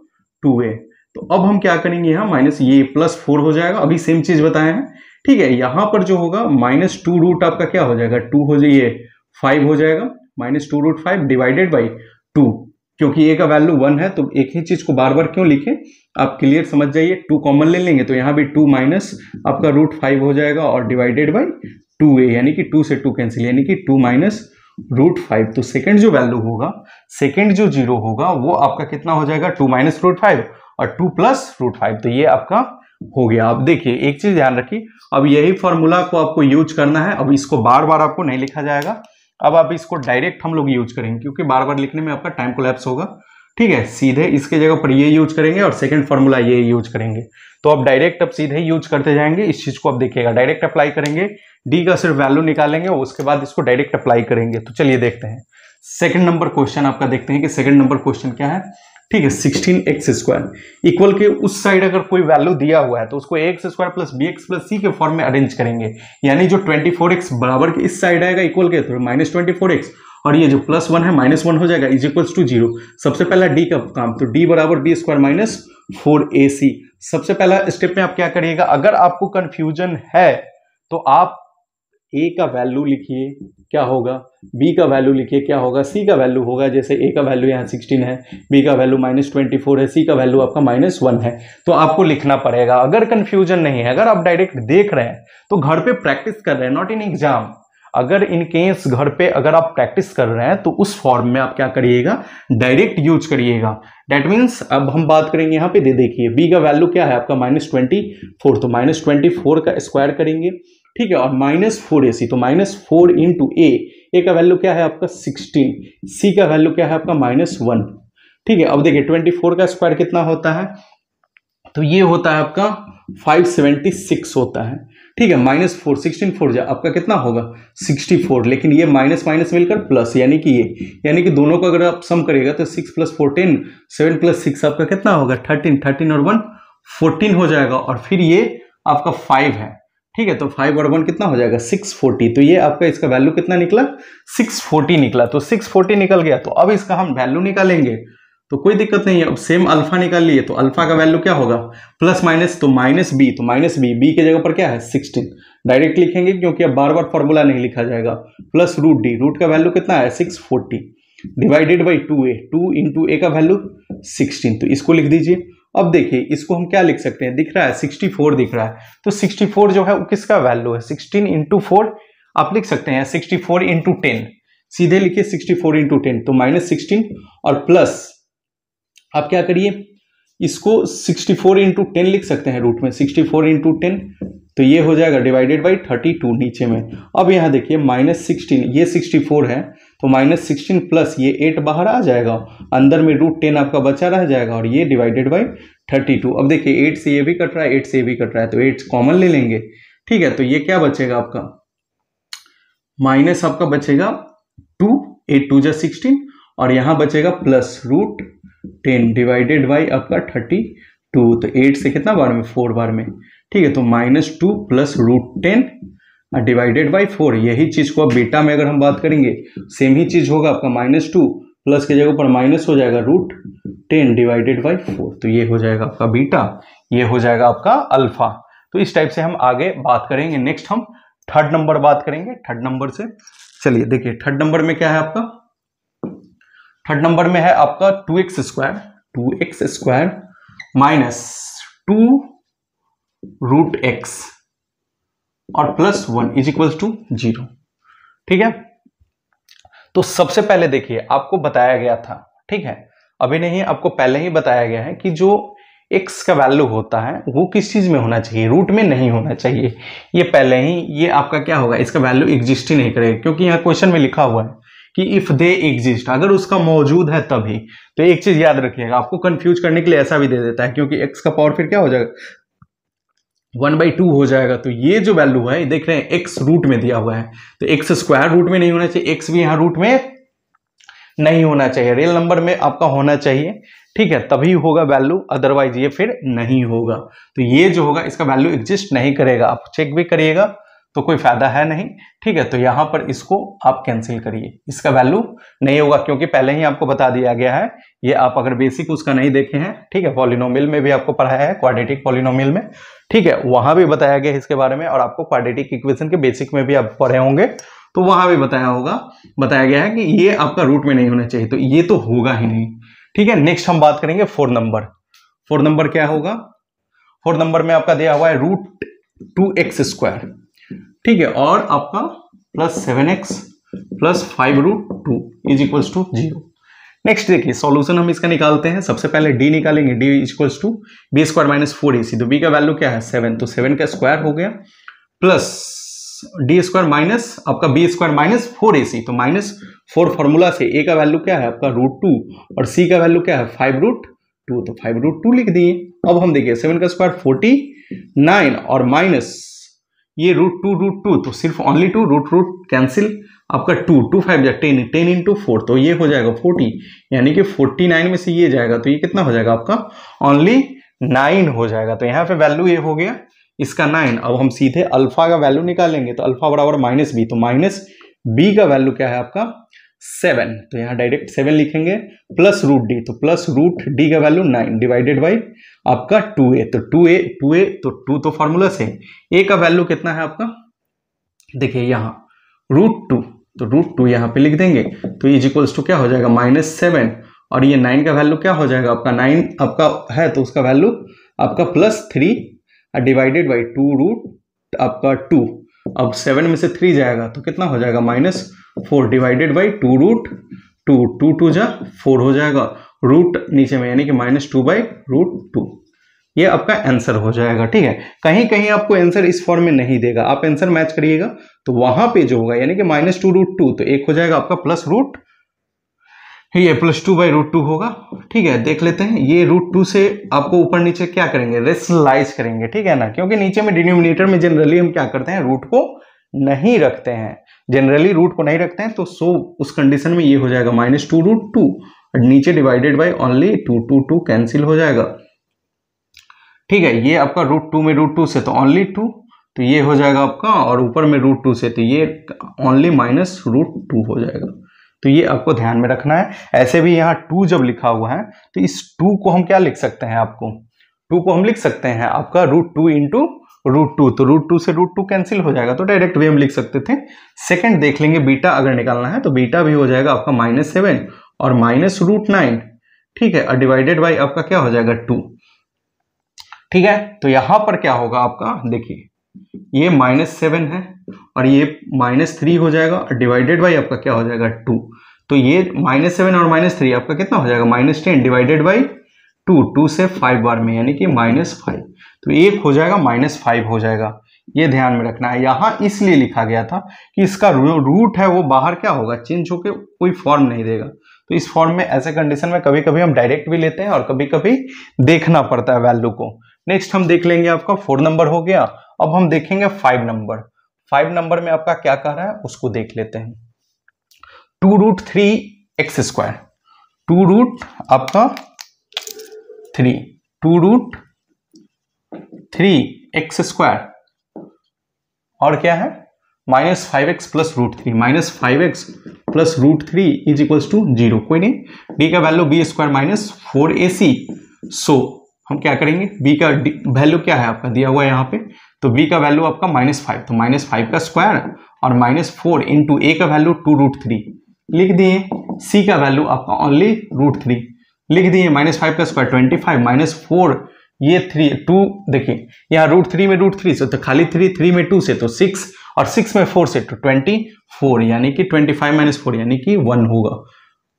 टू ए तो अब हम क्या करेंगे यहाँ माइनस ये प्लस फोर हो जाएगा अभी सेम चीज बताए हैं ठीक है यहाँ पर जो होगा माइनस टू रूट आपका क्या हो जाएगा टू हो जाइए फाइव हो जाएगा minus two root five divided by two क्योंकि ए का वैल्यू वन है तो एक ही चीज को बार बार क्यों लिखे आप क्लियर समझ जाइए टू कॉमन ले लेंगे तो यहाँ भी टू माइनस आपका रूट फाइव हो जाएगा और डिवाइडेड बाई टू ए यानी कि टू से टू कैंसिल यानी कि टू माइनस रूट फाइव तो सेकेंड जो वैल्यू होगा सेकेंड जो जीरो होगा वो आपका कितना हो जाएगा टू माइनस रूट फाइव और टू प्लस रूट फाइव तो ये आपका हो गया अब देखिए एक चीज ध्यान रखिए अब यही फॉर्मूला को आपको यूज करना है अब इसको बार बार आपको नहीं लिखा जाएगा अब आप इसको डायरेक्ट हम लोग यूज करेंगे क्योंकि बार बार लिखने में आपका टाइम कोलैप्स होगा ठीक है सीधे इसके जगह पर ये यूज करेंगे और सेकंड फॉर्मूला ये यूज करेंगे तो आप डायरेक्ट अब सीधे यूज करते जाएंगे इस चीज को आप देखिएगा डायरेक्ट अप्लाई करेंगे डी का सिर्फ वैल्यू निकालेंगे उसके बाद इसको डायरेक्ट अप्लाई करेंगे तो चलिए देखते हैं सेकंड नंबर क्वेश्चन आपका देखते हैं कि सेकंड नंबर क्वेश्चन क्या है ठीक है सिक्सटीन एक्स स्क्वायर इक्वल के उस साइड अगर कोई वैल्यू दिया हुआ है तो उसको x square plus B x plus c के फॉर्म में अरेंज करेंगे यानी जो ट्वेंटी फोर एक्स बराबर के इस साइड आएगा इक्वल के तो माइनस ट्वेंटी फोर एक्स और ये जो प्लस वन है माइनस वन हो जाएगा इज इक्वल्स टू जीरो सबसे पहला डी का काम तो डी बराबर बी स्क्वायर माइनस फोर ए सी सबसे पहला स्टेप में आप क्या करिएगा अगर आपको कन्फ्यूजन है तो आप ए का वैल्यू लिखिए क्या होगा बी का वैल्यू लिखिए क्या होगा सी का वैल्यू होगा जैसे ए का वैल्यू यहाँ सिक्सटीन है बी का वैल्यू माइनस ट्वेंटी फोर है सी का वैल्यू आपका माइनस वन है तो आपको लिखना पड़ेगा अगर कन्फ्यूजन नहीं है अगर आप डायरेक्ट देख रहे हैं तो घर पर प्रैक्टिस कर रहे हैं नॉट इन एग्जाम अगर इन केस घर पे अगर आप प्रैक्टिस कर रहे हैं तो उस फॉर्म में आप क्या करिएगा डायरेक्ट यूज करिएगा डेट मीन्स अब हम बात करेंगे यहाँ पे दे देखिए बी का वैल्यू क्या है आपका माइनस ट्वेंटी फोर तो माइनस ट्वेंटी फोर का स्क्वायर करेंगे ठीक है और माइनस फोर ए सी तो माइनस फोर इंटू ए ए का वैल्यू क्या है आपका सिक्सटीन सी का वैल्यू क्या है आपका माइनस वन ठीक है अब देखिए ट्वेंटी फोर का स्क्वायर कितना होता है तो ये होता है आपका फाइव सेवेंटी सिक्स होता है ठीक है माइनस फोर सिक्सटीन फोर जा आपका कितना होगा सिक्सटी फोर लेकिन ये माइनस माइनस मिलकर प्लस यानी कि ये यानी कि दोनों का अगर आप सम करेगा तो six plus fourteen seven plus six आपका कितना होगा थर्टीन थर्टीन और वन फोर्टीन हो जाएगा और फिर ये आपका फाइव है ठीक है तो फाइव और वन कितना हो जाएगा सिक्स फोर्टी तो ये आपका इसका वैल्यू कितना निकला सिक्स फोर्टी निकला तो सिक्स फोर्टी निकल गया तो अब इसका हम वैल्यू निकालेंगे तो कोई दिक्कत नहीं है अब सेम अल्फा निकाल लिए तो अल्फा का वैल्यू क्या होगा प्लस माइनस तो माइनस बी तो माइनस बी बी के जगह पर क्या है सिक्सटीन डायरेक्ट लिखेंगे क्योंकि अब बार बार फॉर्मूला नहीं लिखा जाएगा प्लस रूट डी रूट का वैल्यू कितना है six forty divided by two A two into a का वैल्यू सिक्सटीन तो इसको लिख दीजिए अब देखिए इसको हम क्या लिख सकते हैं दिख रहा है 64 दिख रहा है तो 64 जो है वो किसका वैल्यू है 16 इंटू फोर आप लिख सकते हैं 64 फोर इंटू टेन सीधे लिखिए 64 फोर इंटू टेन तो माइनस सिक्सटीन और प्लस आप क्या करिए इसको 64 फोर इंटू टेन लिख सकते हैं रूट में 64 फोर इंटू टेन तो ये हो जाएगा डिवाइडेड बाई 32 नीचे में अब यहाँ देखिए माइनस सिक्सटीन ये 64 है तो माइनस सिक्सटीन प्लस ये एट बाहर आ जाएगा अंदर में रूट टेन आपका बचा रह जाएगा और ये डिवाइडेड बाई थर्टी टू अब देखिए एट से ये भी कट रहा है एट से ये भी कट रहा है तो एट कॉमन ले लेंगे ठीक है तो ये क्या बचेगा आपका माइनस आपका बचेगा टू एट टू जा सिक्सटीन और यहाँ बचेगा plus root ten divided by आपका थर्टी टू तो एट से कितना बार में फोर बार में ठीक है तो minus two plus root ten divided by four यही चीज़ को अब बीटा में अगर हम बात करेंगे सेम ही चीज़ होगा आपका माइनस टू प्लस की जगह पर माइनस हो जाएगा root ten divided by four तो ये हो जाएगा आपका बीटा ये हो जाएगा आपका अल्फा तो इस टाइप से हम आगे बात करेंगे नेक्स्ट हम थर्ड नंबर बात करेंगे थर्ड नंबर से चलिए देखिए थर्ड नंबर में क्या है आपका थर्ड नंबर में है आपका two x square two x square minus two root x और plus one is equal to zero ठीक है तो सबसे पहले देखिए आपको बताया गया था ठीक है अभी नहीं आपको पहले ही बताया गया है कि जो एक्स का वैल्यू होता है वो किस चीज़ में होना चाहिए रूट में नहीं होना चाहिए ये पहले ही ये आपका क्या होगा इसका वैल्यू एग्जिस्ट ही नहीं करेगा क्योंकि यहाँ क्वेश्चन में लिखा हुआ है कि इफ़ दे एग्जिस्ट अगर उसका मौजूद है तभी तो एक चीज़ याद रखिएगा आपको कंफ्यूज करने के लिए ऐसा भी दे देता है क्योंकि एक्स का पावर फिर क्या हो जाएगा वन बाई टू हो जाएगा तो ये जो वैल्यू है देख रहे हैं एक्स रूट में दिया हुआ है तो एक्स स्क्वायर रूट में नहीं होना चाहिए एक्स भी यहाँ रूट में नहीं होना चाहिए रियल नंबर में आपका होना चाहिए ठीक है तभी होगा वैल्यू अदरवाइज ये फिर नहीं होगा तो ये जो होगा इसका वैल्यू एग्जिस्ट नहीं करेगा आप चेक भी करिएगा तो कोई फायदा है नहीं ठीक है तो यहाँ पर इसको आप कैंसिल करिए इसका वैल्यू नहीं होगा क्योंकि पहले ही आपको बता दिया गया है ये आप अगर बेसिक उसका नहीं देखे हैं ठीक है पॉलिनोमिल में भी आपको पढ़ाया है क्वाड्रेटिक पॉलिनोमिल में ठीक है वहां भी बताया गया इसके बारे में और आपको क्वाड्रेटिक इक्वेशन के बेसिक में भी आप पढ़े होंगे तो वहां भी बताया होगा बताया गया है कि ये आपका रूट में नहीं होना चाहिए तो ये तो होगा ही नहीं ठीक है नेक्स्ट हम बात करेंगे फोर नंबर फोर नंबर क्या होगा फोर नंबर में आपका दिया हुआ है रूट टू एक्स स्क्वायर ठीक है और आपका plus seven x plus five root two is equals to zero next देखिए सॉल्यूशन हम इसका निकालते हैं सबसे पहले डी निकालेंगे d equals to b square minus four ए सी तो बी का वैल्यू क्या है सेवन तो सेवन का स्क्वायर हो गया प्लस डी स्क्वायर माइनस आपका बी स्क्वायर माइनस फोर ए सी तो माइनस फोर फॉर्मूला से ए का वैल्यू क्या है आपका रूट टू और सी का वैल्यू क्या है फाइव रूट टू तो फाइव रूट टू लिख दिए अब हम देखिए सेवन का स्क्वायर फोर्टी नाइन और माइनस ये रूट टू रूट टू तो सिर्फ only two root root cancel आपका टू टू फाइव जा टेन टेन इंटू फोर तो ये हो जाएगा फोर्टी यानी कि फोर्टी नाइन में से ये जाएगा तो ये कितना हो जाएगा आपका ओनली नाइन हो जाएगा तो यहाँ पे वैल्यू ये हो गया इसका नाइन अब हम सीधे अल्फा का वैल्यू निकालेंगे तो अल्फा बराबर माइनस बी तो माइनस बी का वैल्यू क्या है आपका सेवन तो यहाँ डायरेक्ट सेवन लिखेंगे प्लस रूट डी तो प्लस रूट डी का वैल्यू नाइन डिवाइडेड बाई आपका टू ए तो टू ए टू ए तो टू तो फॉर्मूला से ए का वैल्यू कितना है आपका देखिए यहाँ रूट टू तो रूट टू यहाँ पे लिख देंगे तो इज इक्वल्स टू क्या हो जाएगा माइनस सेवन और ये नाइन का वैल्यू क्या हो जाएगा आपका नाइन आपका है तो उसका वैल्यू आपका plus three divided by two root आपका टू अब सेवन में से थ्री जाएगा तो कितना हो जाएगा minus four divided by two root two two two जा फोर हो जाएगा रूट नीचे में यानी कि minus two by root two ये आपका आंसर हो जाएगा ठीक है कहीं कहीं आपको आंसर इस फॉर्म में नहीं देगा आप आंसर मैच करिएगा तो वहां पे जो होगा यानी कि माइनस टू रूट टू तो एक हो जाएगा आपका प्लस रूट ये plus two by root two होगा ठीक है देख लेते हैं ये रूट टू से आपको ऊपर नीचे क्या करेंगे रेसलाइज करेंगे ठीक है ना क्योंकि नीचे में डिनोमिनेटर में जनरली हम क्या करते हैं रूट को नहीं रखते हैं जनरली रूट को नहीं रखते हैं तो सो उस कंडीशन में ये हो जाएगा माइनस टू रूट टू नीचे divided by only two two two cancel हो जाएगा ठीक है ये आपका रूट टू में रूट टू से तो ओनली टू तो ये हो जाएगा आपका और ऊपर में रूट टू से तो ये ओनली माइनस रूट टू हो जाएगा तो ये आपको ध्यान में रखना है ऐसे भी यहाँ टू जब लिखा हुआ है तो इस टू को हम क्या लिख सकते हैं आपको टू को हम लिख सकते हैं आपका root two into root two तो रूट टू से रूट टू कैंसिल हो जाएगा तो डायरेक्ट वे हम लिख सकते थे सेकेंड देख लेंगे बीटा अगर निकालना है तो बीटा भी हो जाएगा आपका माइनस सेवन और माइनस रूट नाइन ठीक है और डिवाइडेड बाई आपका क्या हो जाएगा टू ठीक है तो यहां पर क्या होगा आपका देखिए ये माइनस सेवन है और ये माइनस थ्री हो जाएगा डिवाइडेड बाई आपका क्या हो जाएगा टू तो ये माइनस सेवन और माइनस थ्री आपका कितना हो जाएगा minus ten divided by two two से फाइव बार में यानी कि माइनस फाइव तो एक हो जाएगा माइनस फाइव हो जाएगा ये ध्यान में रखना है यहां इसलिए लिखा गया था कि इसका रूट है वो बाहर क्या होगा चेंज होकर कोई फॉर्म नहीं देगा तो इस फॉर्म में ऐसे कंडीशन में कभी कभी हम डायरेक्ट भी लेते हैं और कभी कभी देखना पड़ता है वैल्यू को नेक्स्ट हम देख लेंगे आपका फोर नंबर हो गया अब हम देखेंगे फाइव नंबर फाइव नंबर में आपका क्या कह रहा है उसको देख लेते हैं two root three x square two root आपका three two root three x square और क्या है minus five x plus root three minus five x plus root three is equals to zero कोई नहीं डी का value b square minus four ए c so हम क्या करेंगे b का वैल्यू क्या है आपका दिया हुआ है यहाँ पे तो b का वैल्यू आपका माइनस फाइव तो माइनस फाइव का स्क्वायर और माइनस फोर इंटू ए का वैल्यू टू रूट थ्री लिख दिए c का वैल्यू आपका ओनली रूट थ्री लिख दिए माइनस फाइव का square twenty five minus four ये थ्री टू देखिए यहाँ रूट थ्री में रूट थ्री से तो खाली थ्री थ्री में टू से तो सिक्स और सिक्स में फोर से तो ट्वेंटी फोर यानी कि ट्वेंटी फाइव माइनस फोर यानी कि वन होगा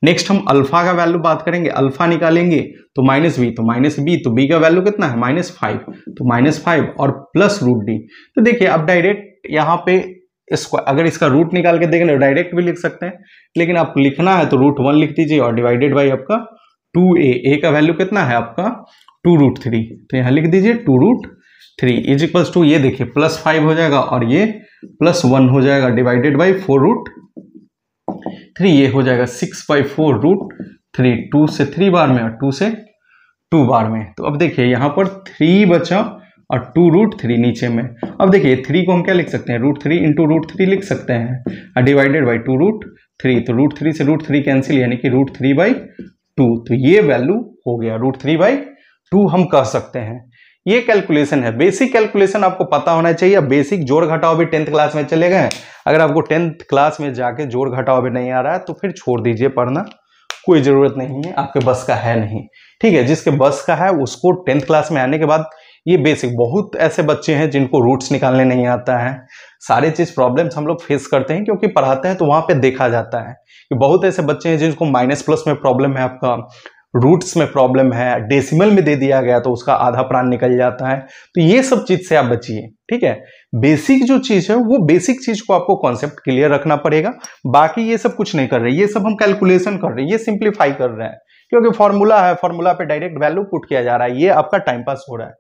नेक्स्ट हम अल्फा का वैल्यू बात करेंगे अल्फा निकालेंगे तो माइनस बी तो माइनस बी तो बी का वैल्यू कितना है माइनस फाइव तो माइनस फाइव और प्लस रूट डी तो देखिए अब डायरेक्ट यहाँ पे इसको अगर इसका रूट निकाल के देखें डायरेक्ट तो भी लिख सकते हैं लेकिन आप लिखना है तो रूट वन लिख दीजिए और डिवाइडेड बाई आपका टू ए ए का वैल्यू कितना है आपका टू रूट थ्री तो यहाँ लिख दीजिए two root three is equals to ये देखिए प्लस फाइव हो जाएगा और ये प्लस वन हो जाएगा divided by four root three ये हो जाएगा six by four root three two से थ्री बार में और टू से टू बार में तो अब देखिए यहाँ पर थ्री बचा और टू रूट थ्री नीचे में अब देखिए थ्री को हम क्या लिख सकते हैं root three into root three लिख सकते हैं और divided by two root three तो रूट थ्री से रूट थ्री कैंसिल यानी कि रूट थ्री बाई टू तो ये वैल्यू हो गया रूट थ्री बाई टू हम कह सकते हैं ये कैलकुलेशन है बेसिक कैलकुलेशन आपको पता होना चाहिए बेसिक जोड़ घटाओ भी टेंथ क्लास में चले गए अगर आपको टेंथ क्लास में जाके जोड़ घटाओ भी नहीं आ रहा है तो फिर छोड़ दीजिए पढ़ना कोई ज़रूरत नहीं है आपके बस का है नहीं ठीक है जिसके बस का है उसको टेंथ क्लास में आने के बाद ये बेसिक बहुत ऐसे बच्चे हैं जिनको रूट्स निकालने नहीं आता है सारे चीज़ प्रॉब्लम्स हम लोग फेस करते हैं क्योंकि पढ़ाते हैं तो वहां पे देखा जाता है कि बहुत ऐसे बच्चे हैं जिनको माइनस प्लस में प्रॉब्लम है आपका रूट्स में प्रॉब्लम है डेसिमल में दे दिया गया तो उसका आधा प्राण निकल जाता है तो ये सब चीज़ से आप बचिए ठीक है बेसिक जो चीज़ है वो बेसिक चीज़ को आपको कॉन्सेप्ट क्लियर रखना पड़ेगा बाकी ये सब कुछ नहीं कर रहे ये सब हम कैलकुलेशन कर रहे हैं ये सिंप्लीफाई कर रहे हैं क्योंकि फॉर्मूला है फॉर्मूला पे डायरेक्ट वैल्यू पुट किया जा रहा है ये आपका टाइम पास हो रहा है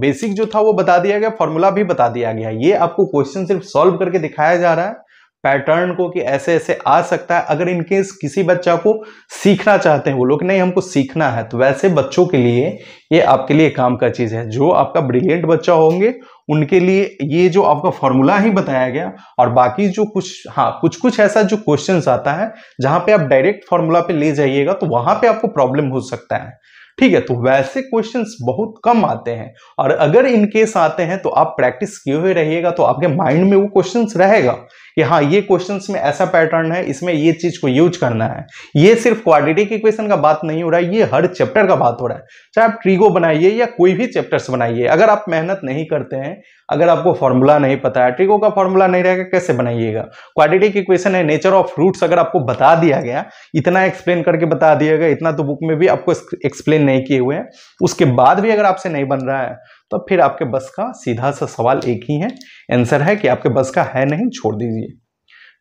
बेसिक जो था वो बता दिया गया फॉर्मूला भी बता दिया गया ये आपको क्वेश्चन सिर्फ सॉल्व करके दिखाया जा रहा है पैटर्न को कि ऐसे ऐसे आ सकता है अगर इनकेस किसी बच्चा को सीखना चाहते हैं वो लोग नहीं हमको सीखना है तो वैसे बच्चों के लिए ये आपके लिए काम का चीज़ है जो आपका ब्रिलियंट बच्चा होंगे उनके लिए ये जो आपका फॉर्मूला ही बताया गया और बाकी जो कुछ हाँ कुछ कुछ ऐसा जो क्वेश्चन आता है जहां पे आप डायरेक्ट फॉर्मूला पे ले जाइएगा तो वहां पे आपको प्रॉब्लम हो सकता है ठीक है तो वैसे क्वेश्चंस बहुत कम आते हैं और अगर इनकेस आते हैं तो आप प्रैक्टिस किए हुए रहिएगा तो आपके माइंड में वो क्वेश्चंस रहेगा कि हाँ ये क्वेश्चंस में ऐसा पैटर्न है इसमें ये चीज को यूज करना है ये सिर्फ क्वाड्रेटिक इक्वेशन का बात नहीं हो रहा है ये हर चैप्टर का बात हो रहा है चाहे आप ट्रीगो बनाइए या कोई भी चैप्टर्स बनाइए अगर आप मेहनत नहीं करते हैं अगर आपको फॉर्मूला नहीं पता है ट्रीगो का फॉर्मूला नहीं रहेगा कैसे बनाइएगा क्वाड्रेटिक इक्वेशन है नेचर ऑफ रूट्स अगर आपको बता दिया गया इतना एक्सप्लेन करके बता दिया गया इतना तो बुक में भी आपको एक्सप्लेन नहीं किए हुए हैं उसके बाद भी अगर आपसे नहीं बन रहा है तो फिर आपके बस का सीधा सा सवाल एक ही है आंसर है कि आपके बस का है नहीं छोड़ दीजिए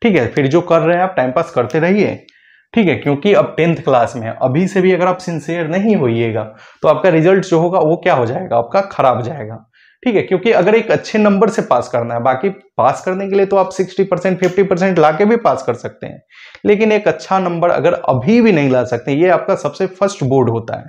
ठीक है फिर जो कर रहे हैं आप टाइम पास करते रहिए ठीक है क्योंकि अब टेंथ क्लास में है अभी से भी अगर आप सिंसियर नहीं होइएगा तो आपका रिजल्ट जो होगा वो क्या हो जाएगा आपका खराब जाएगा ठीक है क्योंकि अगर एक अच्छे नंबर से पास करना है बाकी पास करने के लिए तो आप 60 परसेंट फिफ्टी परसेंट ला भी पास कर सकते हैं लेकिन एक अच्छा नंबर अगर अभी भी नहीं ला सकते ये आपका सबसे फर्स्ट बोर्ड होता है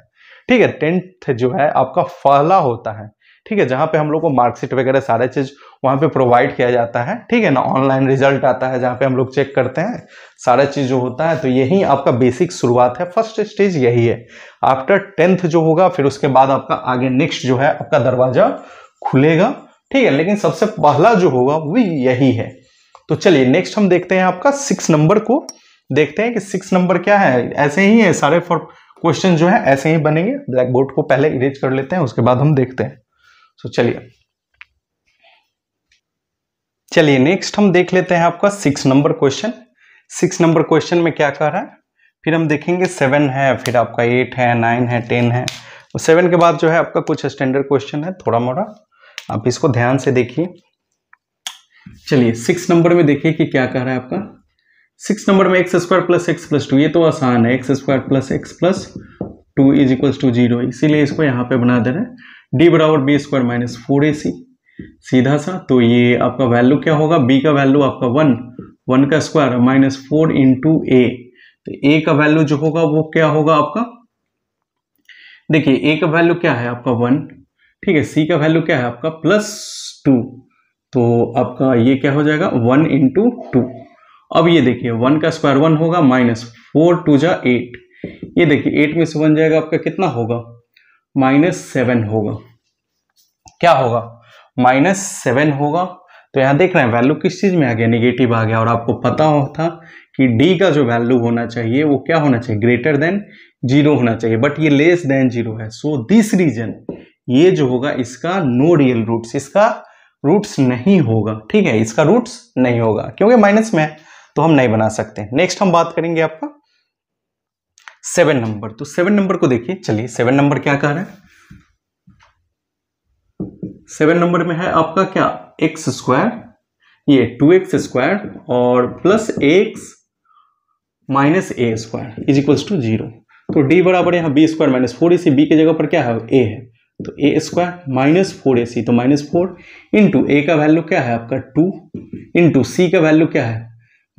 ठीक है टेंथ जो है आपका पहला होता है ठीक है जहाँ पे हम लोग को मार्कशीट वगैरह सारे चीज़ वहाँ पे प्रोवाइड किया जाता है ठीक है ना ऑनलाइन रिजल्ट आता है जहाँ पे हम लोग चेक करते हैं सारा चीज़ जो होता है तो यही आपका बेसिक शुरुआत है फर्स्ट स्टेज यही है आफ्टर टेंथ जो होगा फिर उसके बाद आपका आगे नेक्स्ट जो है आपका दरवाज़ा खुलेगा ठीक है लेकिन सबसे पहला जो होगा वो यही है तो चलिए नेक्स्ट हम देखते हैं आपका सिक्स नंबर को देखते हैं कि सिक्स नंबर क्या है ऐसे ही है सारे फॉर क्वेश्चन जो है ऐसे ही बनेंगे ब्लैक बोर्ड को पहले इरेज कर लेते हैं उसके बाद हम देखते हैं सो चलिए चलिए नेक्स्ट हम देख लेते हैं आपका six number question six number question में क्या कर रहा है फिर हम देखेंगे सेवन है फिर आपका एट है नाइन है टेन है और सेवन के बाद जो है आपका कुछ स्टैंडर्ड क्वेश्चन है थोड़ा मोड़ा आप इसको ध्यान से देखिए चलिए सिक्स नंबर में देखिए कि क्या कह रहा है आपका सिक्स नंबर में X square plus X plus two ये तो आसान है x square plus X plus two is equal to zero इसीलिए इसको यहाँ पे बना दे रहे हैं डी बराबर बी स्क्वायर माइनस फोर ए सी सीधा सा तो ये आपका वैल्यू क्या होगा बी का वैल्यू आपका वन वन का स्क्वायर माइनस फोर टू ए तो ए का वैल्यू जो होगा वो क्या होगा आपका देखिए ए का वैल्यू क्या है आपका वन ठीक है सी का वैल्यू क्या है आपका प्लस टू तो आपका ये क्या हो जाएगा वन इंटू टू अब ये देखिए वन का स्क्वायर वन होगा माइनस फोर टू जा एट ये देखिए एट में से बन जाएगा आपका कितना होगा माइनस सेवन होगा क्या होगा माइनस सेवन होगा तो यहां देख रहे हैं वैल्यू किस चीज़ में आ गया निगेटिव आ गया और आपको पता होता कि डी का जो वैल्यू होना चाहिए वो क्या होना चाहिए ग्रेटर देन जीरो होना चाहिए बट ये लेस देन जीरो है सो दिस रीजन ये जो होगा इसका नो रियल रूट्स इसका रूट्स नहीं होगा ठीक है इसका रूट्स नहीं होगा क्योंकि माइनस में है तो हम नहीं बना सकते नेक्स्ट हम बात करेंगे आपका सेवन नंबर तो सेवन नंबर को देखिए चलिए सेवन नंबर क्या कह रहा है सेवन नंबर में है आपका क्या एक्स स्क्वायर ये टू एक्स स्क्वायर और plus X minus A square is equals to zero तो डी बराबर यहाँ बी स्क्वायर माइनस फोर ए सी बी के जगह पर क्या है ए है तो ए स्क्वायर माइनस फोर ए सी तो माइनस फोर इंटू ए का वैल्यू क्या है आपका टू इंटू सी का वैल्यू क्या है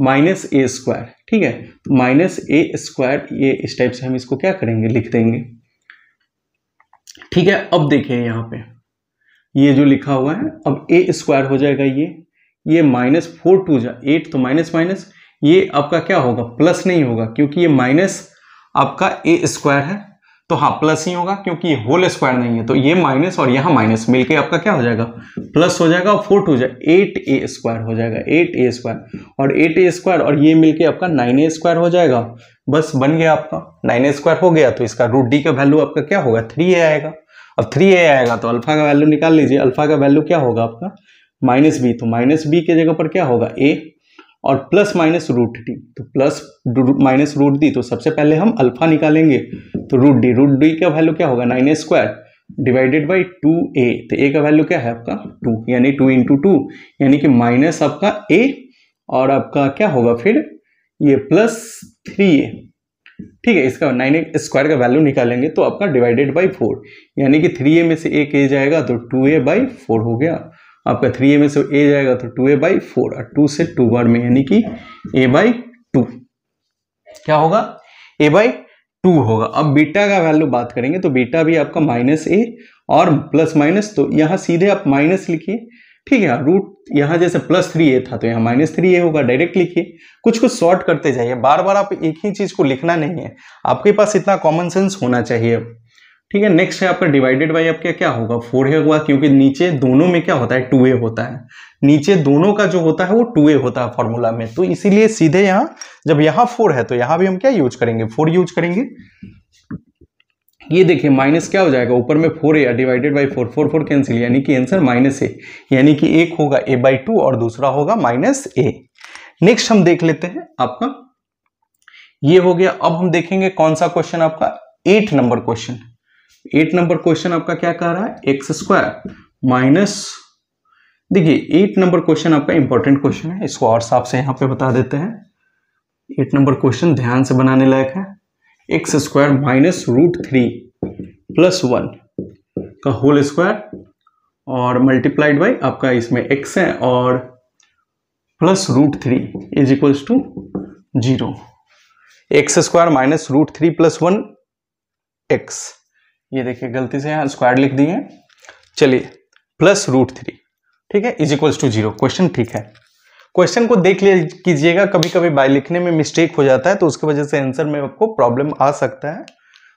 माइनस ए स्क्वायर ठीक है तो माइनस ए स्क्वायर ये इस टाइप से हम इसको क्या करेंगे लिख देंगे ठीक है अब देखिए यहां पे ये जो लिखा हुआ है अब ए स्क्वायर हो जाएगा ये ये माइनस फोर टू जा एट तो माइनस माइनस ये आपका क्या होगा प्लस नहीं होगा क्योंकि ये माइनस आपका ए स्क्वायर है तो हाँ प्लस ही होगा क्योंकि ये होल स्क्वायर नहीं है तो ये माइनस और यहाँ माइनस मिलके आपका क्या हो जाएगा प्लस हो जाएगा और फोर टू जाए एट ए स्क्वायर हो जाएगा एट ए स्क्वायर और एट ए स्क्वायर और ये मिलके आपका नाइन ए स्क्वायर हो जाएगा बस बन गया आपका नाइन ए स्क्वायर हो गया तो इसका रूट डी का वैल्यू आपका क्या होगा थ्री ए आएगा अब थ्री ए आएगा तो अल्फा का वैल्यू निकाल लीजिए अल्फा का वैल्यू क्या होगा आपका माइनस बी तो माइनस बी के जगह पर क्या होगा ए और प्लस माइनस रूट डी तो प्लस माइनस रूट डी तो सबसे पहले हम अल्फा निकालेंगे तो रूट डी रूट डी का वैल्यू क्या होगा nine A square divided by two ए तो ए का वैल्यू क्या है आपका टू यानी टू इंटू टू यानी कि माइनस आपका ए और आपका क्या होगा फिर ये प्लस थ्री ए ठीक है इसका नाइन ए स्क्वायर का वैल्यू निकालेंगे तो आपका डिवाइडेड बाई फोर यानी कि थ्री ए में से एक ए जाएगा तो टू ए बाई फोर हो गया आपका थ्री ए में से ए जाएगा तो टू ए बाई फोर और टू से टू बार में यानी कि ए बाई टू क्या होगा ए बाई टू होगा अब बीटा का वैल्यू बात करेंगे तो बीटा भी आपका माइनस ए और प्लस माइनस तो यहाँ सीधे आप माइनस लिखिए ठीक है रूट यहाँ जैसे प्लस थ्री ए था तो यहाँ माइनस थ्री ए होगा डायरेक्ट लिखिए कुछ कुछ सॉर्ट करते जाइए बार बार आप एक ही चीज़ को लिखना नहीं है आपके पास इतना कॉमन सेंस होना चाहिए ठीक है नेक्स्ट है आपका डिवाइडेड बाई आपका क्या होगा फोर ए होगा क्योंकि नीचे दोनों में क्या होता है टू ए होता है नीचे दोनों का जो होता है वो टू ए होता है फॉर्मूला में तो इसीलिए सीधे यहां जब यहां फोर है तो यहां भी हम क्या यूज करेंगे फोर यूज करेंगे ये देखिए माइनस क्या हो जाएगा ऊपर में four A divided by four four four cancel यानी कि आंसर माइनस ए यानी कि एक होगा ए बाई टू और दूसरा होगा माइनस ए नेक्स्ट हम देख लेते हैं आपका ये हो गया अब हम देखेंगे कौन सा क्वेश्चन आपका eight number question eight number question आपका क्या कह रहा है एक्स स्क्वायर माइनस देखिए एट नंबर क्वेश्चन आपका इंपॉर्टेंट क्वेश्चन है इसको और साफ से यहाँ पे बता देते हैं एट नंबर क्वेश्चन ध्यान से बनाने लायक है x square minus root three plus one का होल स्क्वायर और मल्टीप्लाइड बाई आपका इसमें एक्स है और plus root three is equals to zero X square minus root three plus one X ये देखिए गलती से यहाँ स्क्वायर लिख दिए चलिए प्लस रूट थ्री ठीक है is equals to zero question ठीक है क्वेश्चन को देख लिया कीजिएगा कभी कभी बाय लिखने में मिस्टेक हो जाता है तो उसकी वजह से आंसर में आपको प्रॉब्लम आ सकता है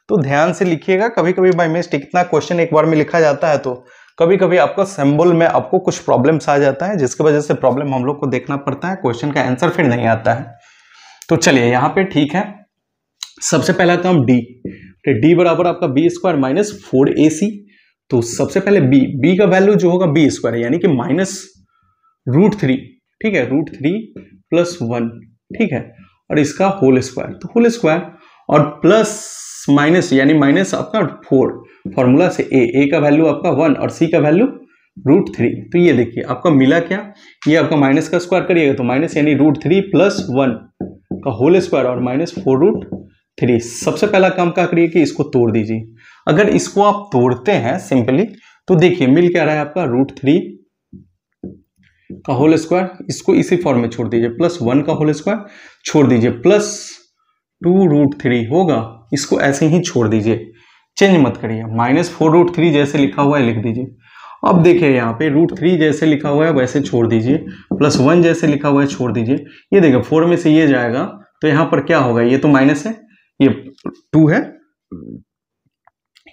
तो ध्यान से लिखिएगा कभी कभी बाय मिस्टेक इतना क्वेश्चन एक बार में लिखा जाता है तो कभी कभी आपका सिंबल में आपको कुछ प्रॉब्लम्स आ जाता है जिसकी वजह से प्रॉब्लम हम लोग को देखना पड़ता है क्वेश्चन का आंसर फिर नहीं आता है तो चलिए यहाँ पे ठीक है सबसे पहला तो हम डी तो डी बराबर आपका बी स्क्वायर माइनस फोर ए सी तो सबसे पहले बी बी का वैल्यू जो होगा बी स्क्वायर यानी कि माइनस रूट थ्री ठीक है रूट थ्री प्लस वन ठीक है और इसका होल स्क्वायर तो होल स्क्वायर और प्लस माइनस यानी माइनस आपका फोर फॉर्मूला से ए ए का वैल्यू आपका वन और सी का वैल्यू रूट थ्री तो ये देखिए आपका मिला क्या ये आपका माइनस का स्क्वायर करिएगा तो माइनस यानी रूट थ्री प्लस वन का होल स्क्वायर और माइनस फोर रूट थ्री सबसे पहला काम क्या करिए कि इसको तोड़ दीजिए अगर इसको आप तोड़ते हैं सिंपली तो देखिए मिल क्या रहा है आपका रूट थ्री का होल स्क्वायर इसको इसी फॉर्म में छोड़ दीजिए प्लस वन का होल स्क्वायर छोड़ दीजिए प्लस टू रूट थ्री होगा इसको ऐसे ही छोड़ दीजिए चेंज मत करिए माइनस फोर रूट थ्री जैसे लिखा हुआ है लिख दीजिए अब देखिए यहाँ पे रूट थ्री जैसे लिखा हुआ है वैसे छोड़ दीजिए प्लस वन जैसे लिखा हुआ है छोड़ दीजिए ये देखिए फोर में से ये जाएगा तो यहाँ पर क्या होगा ये तो माइनस है ये टू है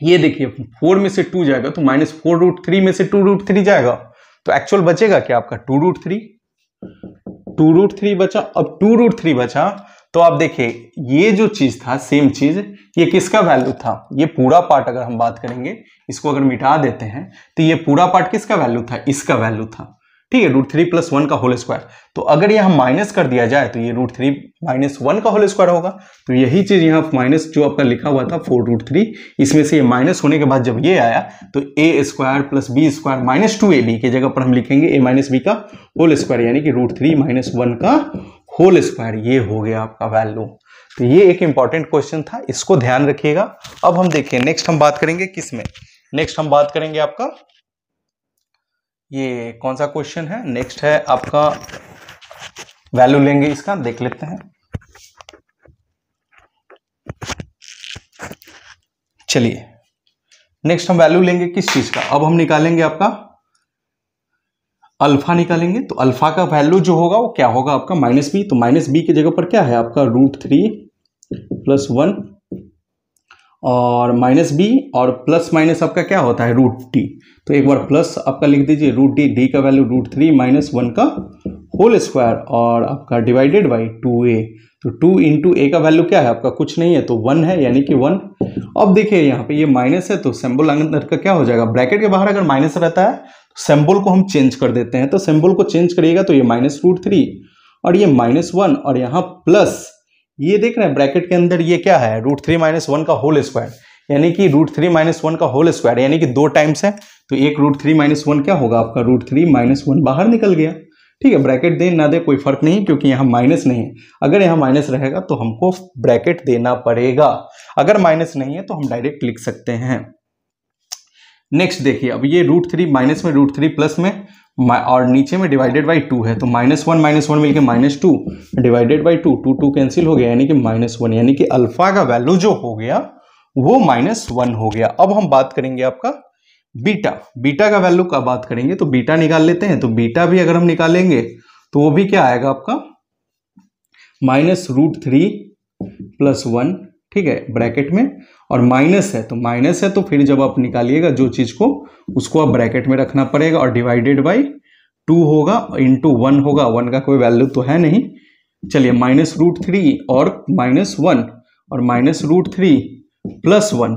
ये देखिए फोर में से टू जाएगा तो माइनस फोर रूट थ्री में से टू रूट थ्री जाएगा तो एक्चुअल बचेगा क्या आपका two root three two root three बचा अब टू रूट थ्री बचा तो आप देखिए ये जो चीज था सेम चीज ये किसका वैल्यू था ये पूरा पार्ट अगर हम बात करेंगे इसको अगर मिटा देते हैं तो ये पूरा पार्ट किसका वैल्यू था इसका वैल्यू था ठीक है रूट थ्री प्लस वन का होल स्क्वायर तो अगर यहाँ माइनस कर दिया जाए तो ये रूट थ्री माइनस वन का होल स्क्वायर होगा तो यही चीज़ यहाँ माइनस जो आपका लिखा हुआ था फोर रूट थ्री इसमें से ये माइनस होने के बाद जब ये आया तो ए square plus B square minus two A B की जगह पर हम लिखेंगे ए माइनस बी का होल स्क्वायर यानी कि रूट थ्री माइनस वन का होल स्क्वायर ये हो गया आपका वैल्यू तो ये एक इंपॉर्टेंट क्वेश्चन था इसको ध्यान रखिएगा अब हम देखें नेक्स्ट हम बात करेंगे किस में नेक्स्ट हम बात करेंगे आपका ये कौन सा क्वेश्चन है नेक्स्ट है आपका वैल्यू लेंगे इसका देख लेते हैं चलिए नेक्स्ट हम वैल्यू लेंगे किस चीज का अब हम निकालेंगे आपका अल्फा निकालेंगे तो अल्फा का वैल्यू जो होगा वो क्या होगा आपका माइनस बी तो माइनस बी की जगह पर क्या है आपका रूट थ्री प्लस वन और माइनस बी और प्लस माइनस आपका क्या होता है रूट टी तो एक बार प्लस आपका लिख दीजिए रूट डी डी का value root three minus one का होल स्क्वायर और आपका डिवाइडेड बाई टू ए तो टू इंटू ए का वैल्यू क्या है आपका कुछ नहीं है तो वन है यानी कि वन अब देखिए यहाँ पे ये माइनस है तो सेम्बुल अंदर का क्या हो जाएगा ब्रैकेट के बाहर अगर माइनस रहता है तो सेम्बुल को हम चेंज कर देते हैं तो सेम्बुल को चेंज करिएगा तो ये माइनस रूट थ्री और ये माइनस वन और यहाँ प्लस ये देख रहे हैं ब्रैकेट के अंदर ये क्या है रूट थ्री माइनस वन का होल स्क्वायर यानी कि रूट थ्री माइनस वन का होल स्क्वायर यानी कि दो टाइम्स है तो एक रूट थ्री माइनस वन क्या होगा आपका रूट थ्री माइनस वन बाहर निकल गया ठीक है ब्रैकेट दे ना दे कोई फर्क नहीं क्योंकि यहाँ माइनस नहीं है अगर यहाँ माइनस रहेगा तो हमको ब्रैकेट देना पड़ेगा अगर माइनस नहीं है तो हम डायरेक्ट लिख सकते हैं नेक्स्ट देखिए अब ये रूट थ्री माइनस में रूट थ्री प्लस में और नीचे में डिवाइडेड बाई टू है तो माइनस वन माइनस वन मिलकर minus two divided by two two two cancel हो गया यानी कि माइनस वन यानी कि अल्फा का वैल्यू जो हो गया वो माइनस वन हो गया अब हम बात करेंगे आपका बीटा बीटा का वैल्यू का बात करेंगे तो बीटा निकाल लेते हैं तो बीटा भी अगर हम निकालेंगे तो वो भी क्या आएगा आपका minus root three plus one ठीक है ब्रैकेट में और माइनस है तो माइनस है तो फिर जब आप निकालिएगा जो चीज़ को उसको आप ब्रैकेट में रखना पड़ेगा और डिवाइडेड बाई टू होगा इंटू वन होगा वन का कोई वैल्यू तो है नहीं चलिए माइनस रूट थ्री और माइनस वन और minus root three plus one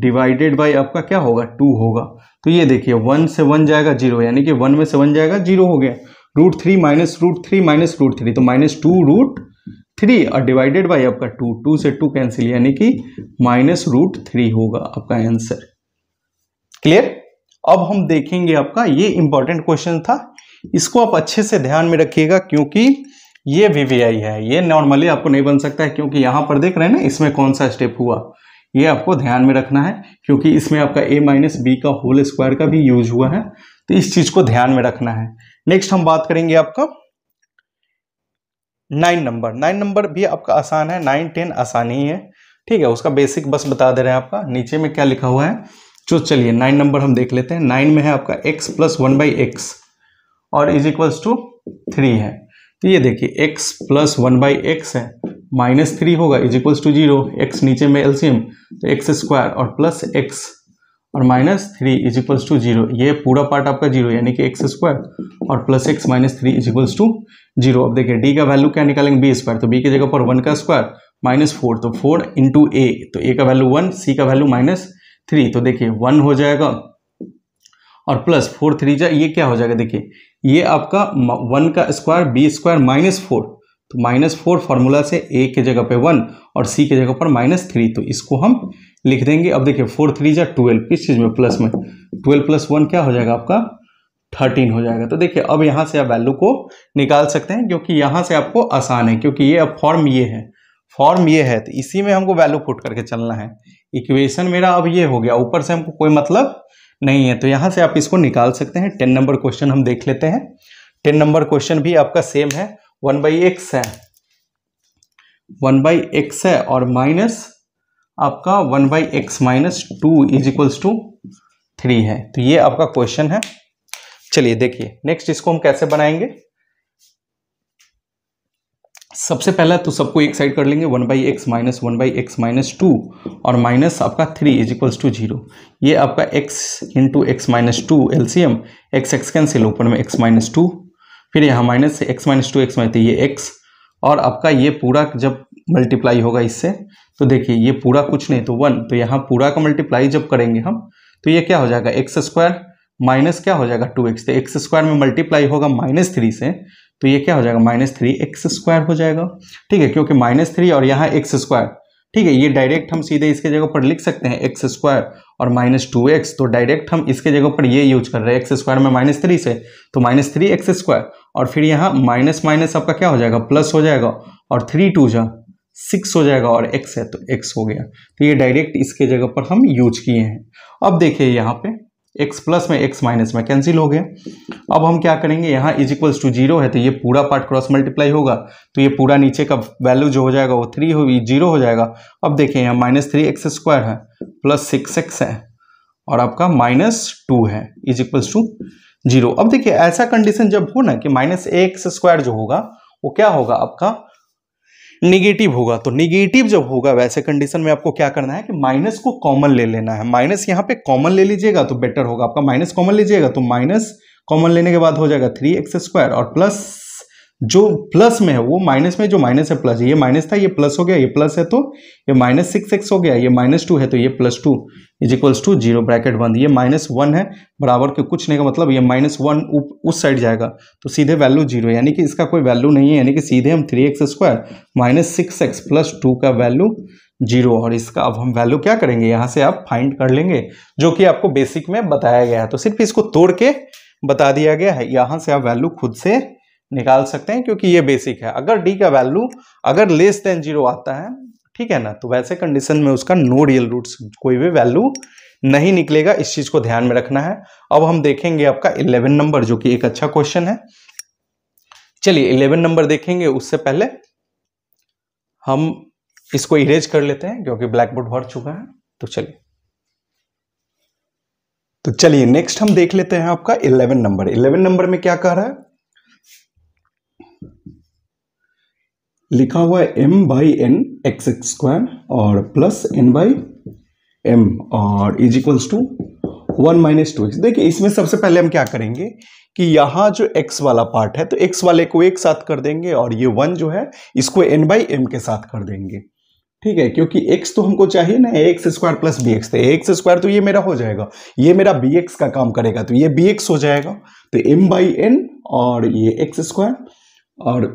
divided by आपका क्या होगा टू होगा तो ये देखिए वन से वन जाएगा जीरो यानी कि वन में से वन जाएगा जीरो हो गया root three minus root three minus root three तो माइनस टू रूट थ्री और डिवाइडेड बाई आपका टू टू से टू कैंसिल यानी कि माइनस रूट थ्री होगा आपका आंसर क्लियर अब हम देखेंगे आपका ये इंपॉर्टेंट क्वेश्चन था इसको आप अच्छे से ध्यान में रखिएगा क्योंकि ये वीवीआई है ये नॉर्मली आपको नहीं बन सकता है क्योंकि यहां पर देख रहे हैं ना इसमें कौन सा स्टेप हुआ ये आपको ध्यान में रखना है क्योंकि इसमें आपका ए माइनस बी का होल स्क्वायर का भी यूज हुआ है तो इस चीज़ को ध्यान में रखना है नेक्स्ट हम बात करेंगे आपका नाइन नंबर नाइन नंबर भी आपका आसान है नाइन टेन आसान ही है ठीक है उसका बेसिक बस बता दे रहे हैं आपका नीचे में क्या लिखा हुआ है जो चलिए नाइन नंबर हम देख लेते हैं नाइन में है आपका X plus one by X और इज इक्वल्स टू थ्री है तो ये देखिए X plus one by X है माइनस थ्री होगा is equals to zero X नीचे में एल्सियम तो एक्स स्क्वायर और प्लस एक्स और minus three is equals to zero ये पूरा पार्ट आपका जीरो यानी कि एक्स स्क्वायर और plus X minus three is equals to zero अब देखिए डी का वैल्यू क्या निकालेंगे बी स्क्वायर तो बी की जगह पर वन का स्क्वायर माइनस फोर तो फोर इंटू ए तो ए का वैल्यू वन सी का वैल्यू माइनस थ्री तो देखिए वन हो जाएगा और प्लस फोर थ्री जाए ये क्या हो जाएगा देखिए ये आपका वन का square B square minus four तो माइनस फोर फॉर्मूला से ए के जगह पे वन और सी के जगह पर माइनस थ्री तो इसको हम लिख देंगे अब देखिए फोर थ्री जा ट्वेल्व किस चीज़ में प्लस में ट्वेल्व प्लस वन क्या हो जाएगा आपका थर्टीन हो जाएगा तो देखिए अब यहाँ से आप वैल्यू को निकाल सकते हैं क्योंकि यहाँ से आपको आसान है क्योंकि ये अब फॉर्म ये है फॉर्म ये है तो इसी में हमको वैल्यू फुट करके चलना है इक्वेशन मेरा अब ये हो गया ऊपर से हमको कोई मतलब नहीं है तो यहाँ से आप इसको निकाल सकते हैं टेन नंबर क्वेश्चन हम देख लेते हैं टेन नंबर क्वेश्चन भी आपका सेम है वन बाई एक्स है वन बाई एक्स है और माइनस आपका one by X minus two is equals to three है तो ये आपका क्वेश्चन है चलिए देखिए नेक्स्ट इसको हम कैसे बनाएंगे सबसे पहला तो सबको एक साइड कर लेंगे one by X minus one by X minus two और माइनस आपका three is equals to zero ये आपका X into X minus two L C M X X cancel ऊपर में एक्स माइनस टू फिर यहाँ माइनस से X minus two X minus ये एक्स और आपका ये पूरा जब मल्टीप्लाई होगा इससे तो देखिए ये पूरा कुछ नहीं तो वन तो यहाँ पूरा का मल्टीप्लाई जब करेंगे हम तो ये क्या हो जाएगा एक्स स्क्वायर माइनस क्या हो जाएगा टू एक्स तो एक्स स्क्वायर में मल्टीप्लाई होगा माइनस थ्री से तो ये क्या हो जाएगा माइनस थ्री एक्स स्क्वायर हो जाएगा ठीक है क्योंकि माइनस थ्री और यहाँ एक्स स्क्वायर ठीक है ये डायरेक्ट हम सीधे इसके जगह पर लिख सकते हैं एक्स स्क्वायर और माइनस टू एक्स तो डायरेक्ट हम इसके जगह पर ये यूज कर रहे हैं एक्स स्क्वायर में माइनस थ्री से तो माइनस थ्री एक्स स्क्वायर और फिर यहाँ माइनस माइनस आपका क्या हो जाएगा प्लस हो जाएगा और थ्री टू जा सिक्स हो जाएगा और एक्स है तो एक्स हो गया तो ये डायरेक्ट इसके जगह पर हम यूज किए हैं अब देखिए यहाँ पे एक्स प्लस में एक्स माइनस में कैंसिल हो गया अब हम क्या करेंगे यहाँ इज इक्वल्स टू जीरो है तो ये पूरा पार्ट क्रॉस मल्टीप्लाई होगा तो ये पूरा नीचे का वैल्यू जो हो जाएगा वो थ्री हो जीरो हो जाएगा अब देखिए यहाँ माइनस थ्री एक्स स्क्वायर है प्लस सिक्स एक्स है और आपका माइनस टू है इज इक्वल्स टू जीरो अब देखिए ऐसा कंडीशन जब हो ना कि माइनस एक्स स्क्वायर जो होगा वो क्या होगा आपका निगेटिव होगा तो निगेटिव जब होगा वैसे कंडीशन में आपको क्या करना है कि माइनस को कॉमन ले लेना है माइनस यहाँ पे कॉमन ले लीजिएगा तो बेटर होगा आपका माइनस कॉमन लीजिएगा तो माइनस कॉमन लेने के बाद हो जाएगा थ्री एक्स स्क्वायर और प्लस जो प्लस में है वो माइनस में जो माइनस है प्लस है ये माइनस था ये प्लस हो गया ये प्लस है तो ये माइनस सिक्स एक्स हो गया ये माइनस टू है तो ये plus two is equals to zero bracket बंद ये माइनस वन है बराबर के कुछ नहीं का मतलब ये माइनस वन उस साइड जाएगा तो सीधे वैल्यू जीरो यानी कि इसका कोई वैल्यू नहीं है यानी कि सीधे हम three x square minus six X plus two का वैल्यू जीरो और इसका अब हम वैल्यू क्या करेंगे यहाँ से आप फाइंड कर लेंगे जो कि आपको बेसिक में बताया गया है तो सिर्फ इसको तोड़ के बता दिया गया है यहाँ से आप वैल्यू खुद से निकाल सकते हैं क्योंकि ये बेसिक है अगर डी का वैल्यू अगर लेस देन जीरो आता है ठीक है ना तो वैसे कंडीशन में उसका नो रियल रूट्स कोई भी वैल्यू नहीं निकलेगा इस चीज़ को ध्यान में रखना है अब हम देखेंगे आपका इलेवन नंबर जो कि एक अच्छा क्वेश्चन है चलिए इलेवन नंबर देखेंगे उससे पहले हम इसको इरेज कर लेते हैं क्योंकि ब्लैक बोर्ड भर चुका है तो चलिए तो चलिए नेक्स्ट हम देख लेते हैं आपका इलेवन नंबर इलेवन नंबर में क्या कह रहा है लिखा हुआ है M by N X x square और प्लस एन बाई एम और is equals to one minus two X देखिए इसमें सबसे पहले हम क्या करेंगे कि यहाँ जो x वाला पार्ट है तो x वाले को एक साथ कर देंगे और ये वन जो है इसको n बाई एम के साथ कर देंगे ठीक है क्योंकि x तो हमको चाहिए ना x square plus B x x square तो ये मेरा हो जाएगा ये मेरा बी एक्स का काम करेगा तो ये बी एक्स हो जाएगा तो एम बाई एन और ये एक्स स्क्वायर और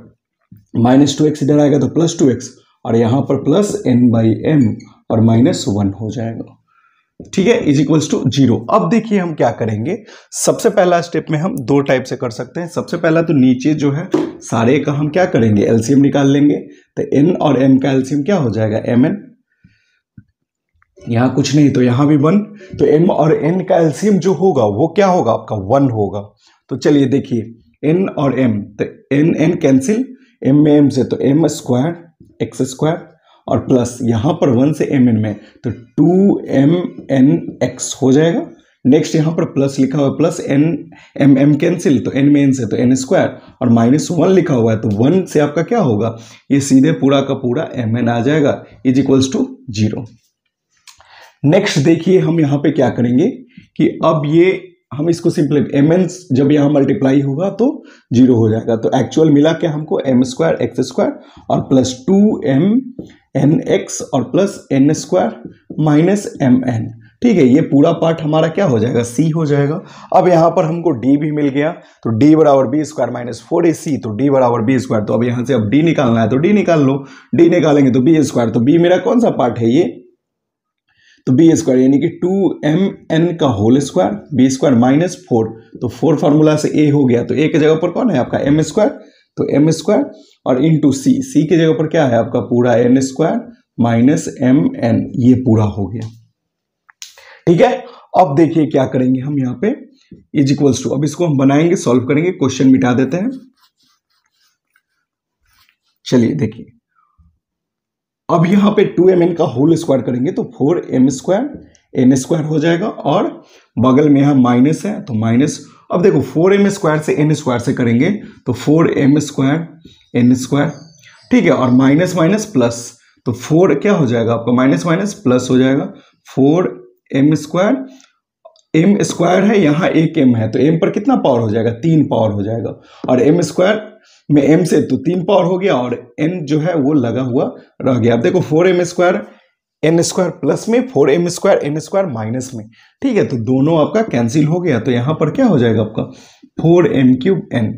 माइनस टू एक्स इधर आएगा तो प्लस टू एक्स और यहां पर प्लस एन बाई एम और माइनस वन हो जाएगा ठीक है इज इक्वल्स टू जीरो अब देखिए हम क्या करेंगे सबसे पहला स्टेप में हम दो टाइप से कर सकते हैं सबसे पहला तो नीचे जो है सारे का हम क्या करेंगे एलसीएम निकाल लेंगे तो एन और एम का एलसीएम क्या हो जाएगा एम एन यहां कुछ नहीं तो यहां भी वन तो एम और एन का एलसीएम जो होगा वो क्या होगा आपका वन होगा तो चलिए देखिए एन और एम तो एन एन कैंसिल एम में एम से तो एम स्क्वायर एक्स स्क्वायर और प्लस यहाँ पर वन से एम एन में तो टू एम एन एक्स हो जाएगा नेक्स्ट यहाँ पर प्लस लिखा हुआ है plus n m m cancel तो एन में एन से तो एन स्क्वायर और माइनस वन लिखा हुआ है तो वन से आपका क्या होगा ये सीधे पूरा का पूरा एम एन आ जाएगा is equals to zero next देखिए हम यहाँ पे क्या करेंगे कि अब ये हम इसको सिंपली एम जब यहाँ मल्टीप्लाई होगा तो जीरो हो जाएगा तो एक्चुअल मिला के हमको एम स्क्वायर एक्स स्क्वायर और plus two m n x और plus n square minus m n ठीक है ये पूरा पार्ट हमारा क्या हो जाएगा सी हो जाएगा अब यहाँ पर हमको डी भी मिल गया तो डी बराबर बी स्क्वायर माइनस फोर ए सी तो डी बराबर बी स्क्वायर तो अब यहाँ से अब डी निकालना है तो डी निकाल लो डी निकालेंगे तो बी स्क्वायर तो बी मेरा कौन सा पार्ट है ये तो बी स्क्वायर यानी कि टू एम एन का whole square B square minus four तो फोर फार्मूला से ए हो गया तो ए के जगह पर कौन है आपका एम स्क्वायर तो एम स्क्वायर और इन टू सी सी के जगह पर क्या है आपका पूरा n square minus m n ये पूरा हो गया ठीक है अब देखिए क्या करेंगे हम यहाँ पे इज इक्वल्स टू अब इसको हम बनाएंगे सॉल्व करेंगे क्वेश्चन मिटा देते हैं चलिए देखिए अब यहाँ पे टू एम एन का होल स्क्वायर करेंगे तो four m square n square हो जाएगा और बगल में यहाँ माइनस है तो माइनस अब देखो फोर एम स्क्वायर से एन स्क्वायर से करेंगे तो four m square n square ठीक है और माइनस माइनस प्लस तो फोर क्या हो जाएगा आपका माइनस माइनस प्लस हो जाएगा four m square m square है यहाँ एक एम है तो एम पर कितना पावर हो जाएगा तीन पावर हो जाएगा और एम स्क्वायर में एम से तो तीन पावर हो गया और एन जो है वो लगा हुआ रह गया अब देखो four m square n square plus में four m square n square minus में ठीक है तो दोनों आपका कैंसिल हो गया तो यहाँ पर क्या हो जाएगा आपका फोर एम क्यूब एन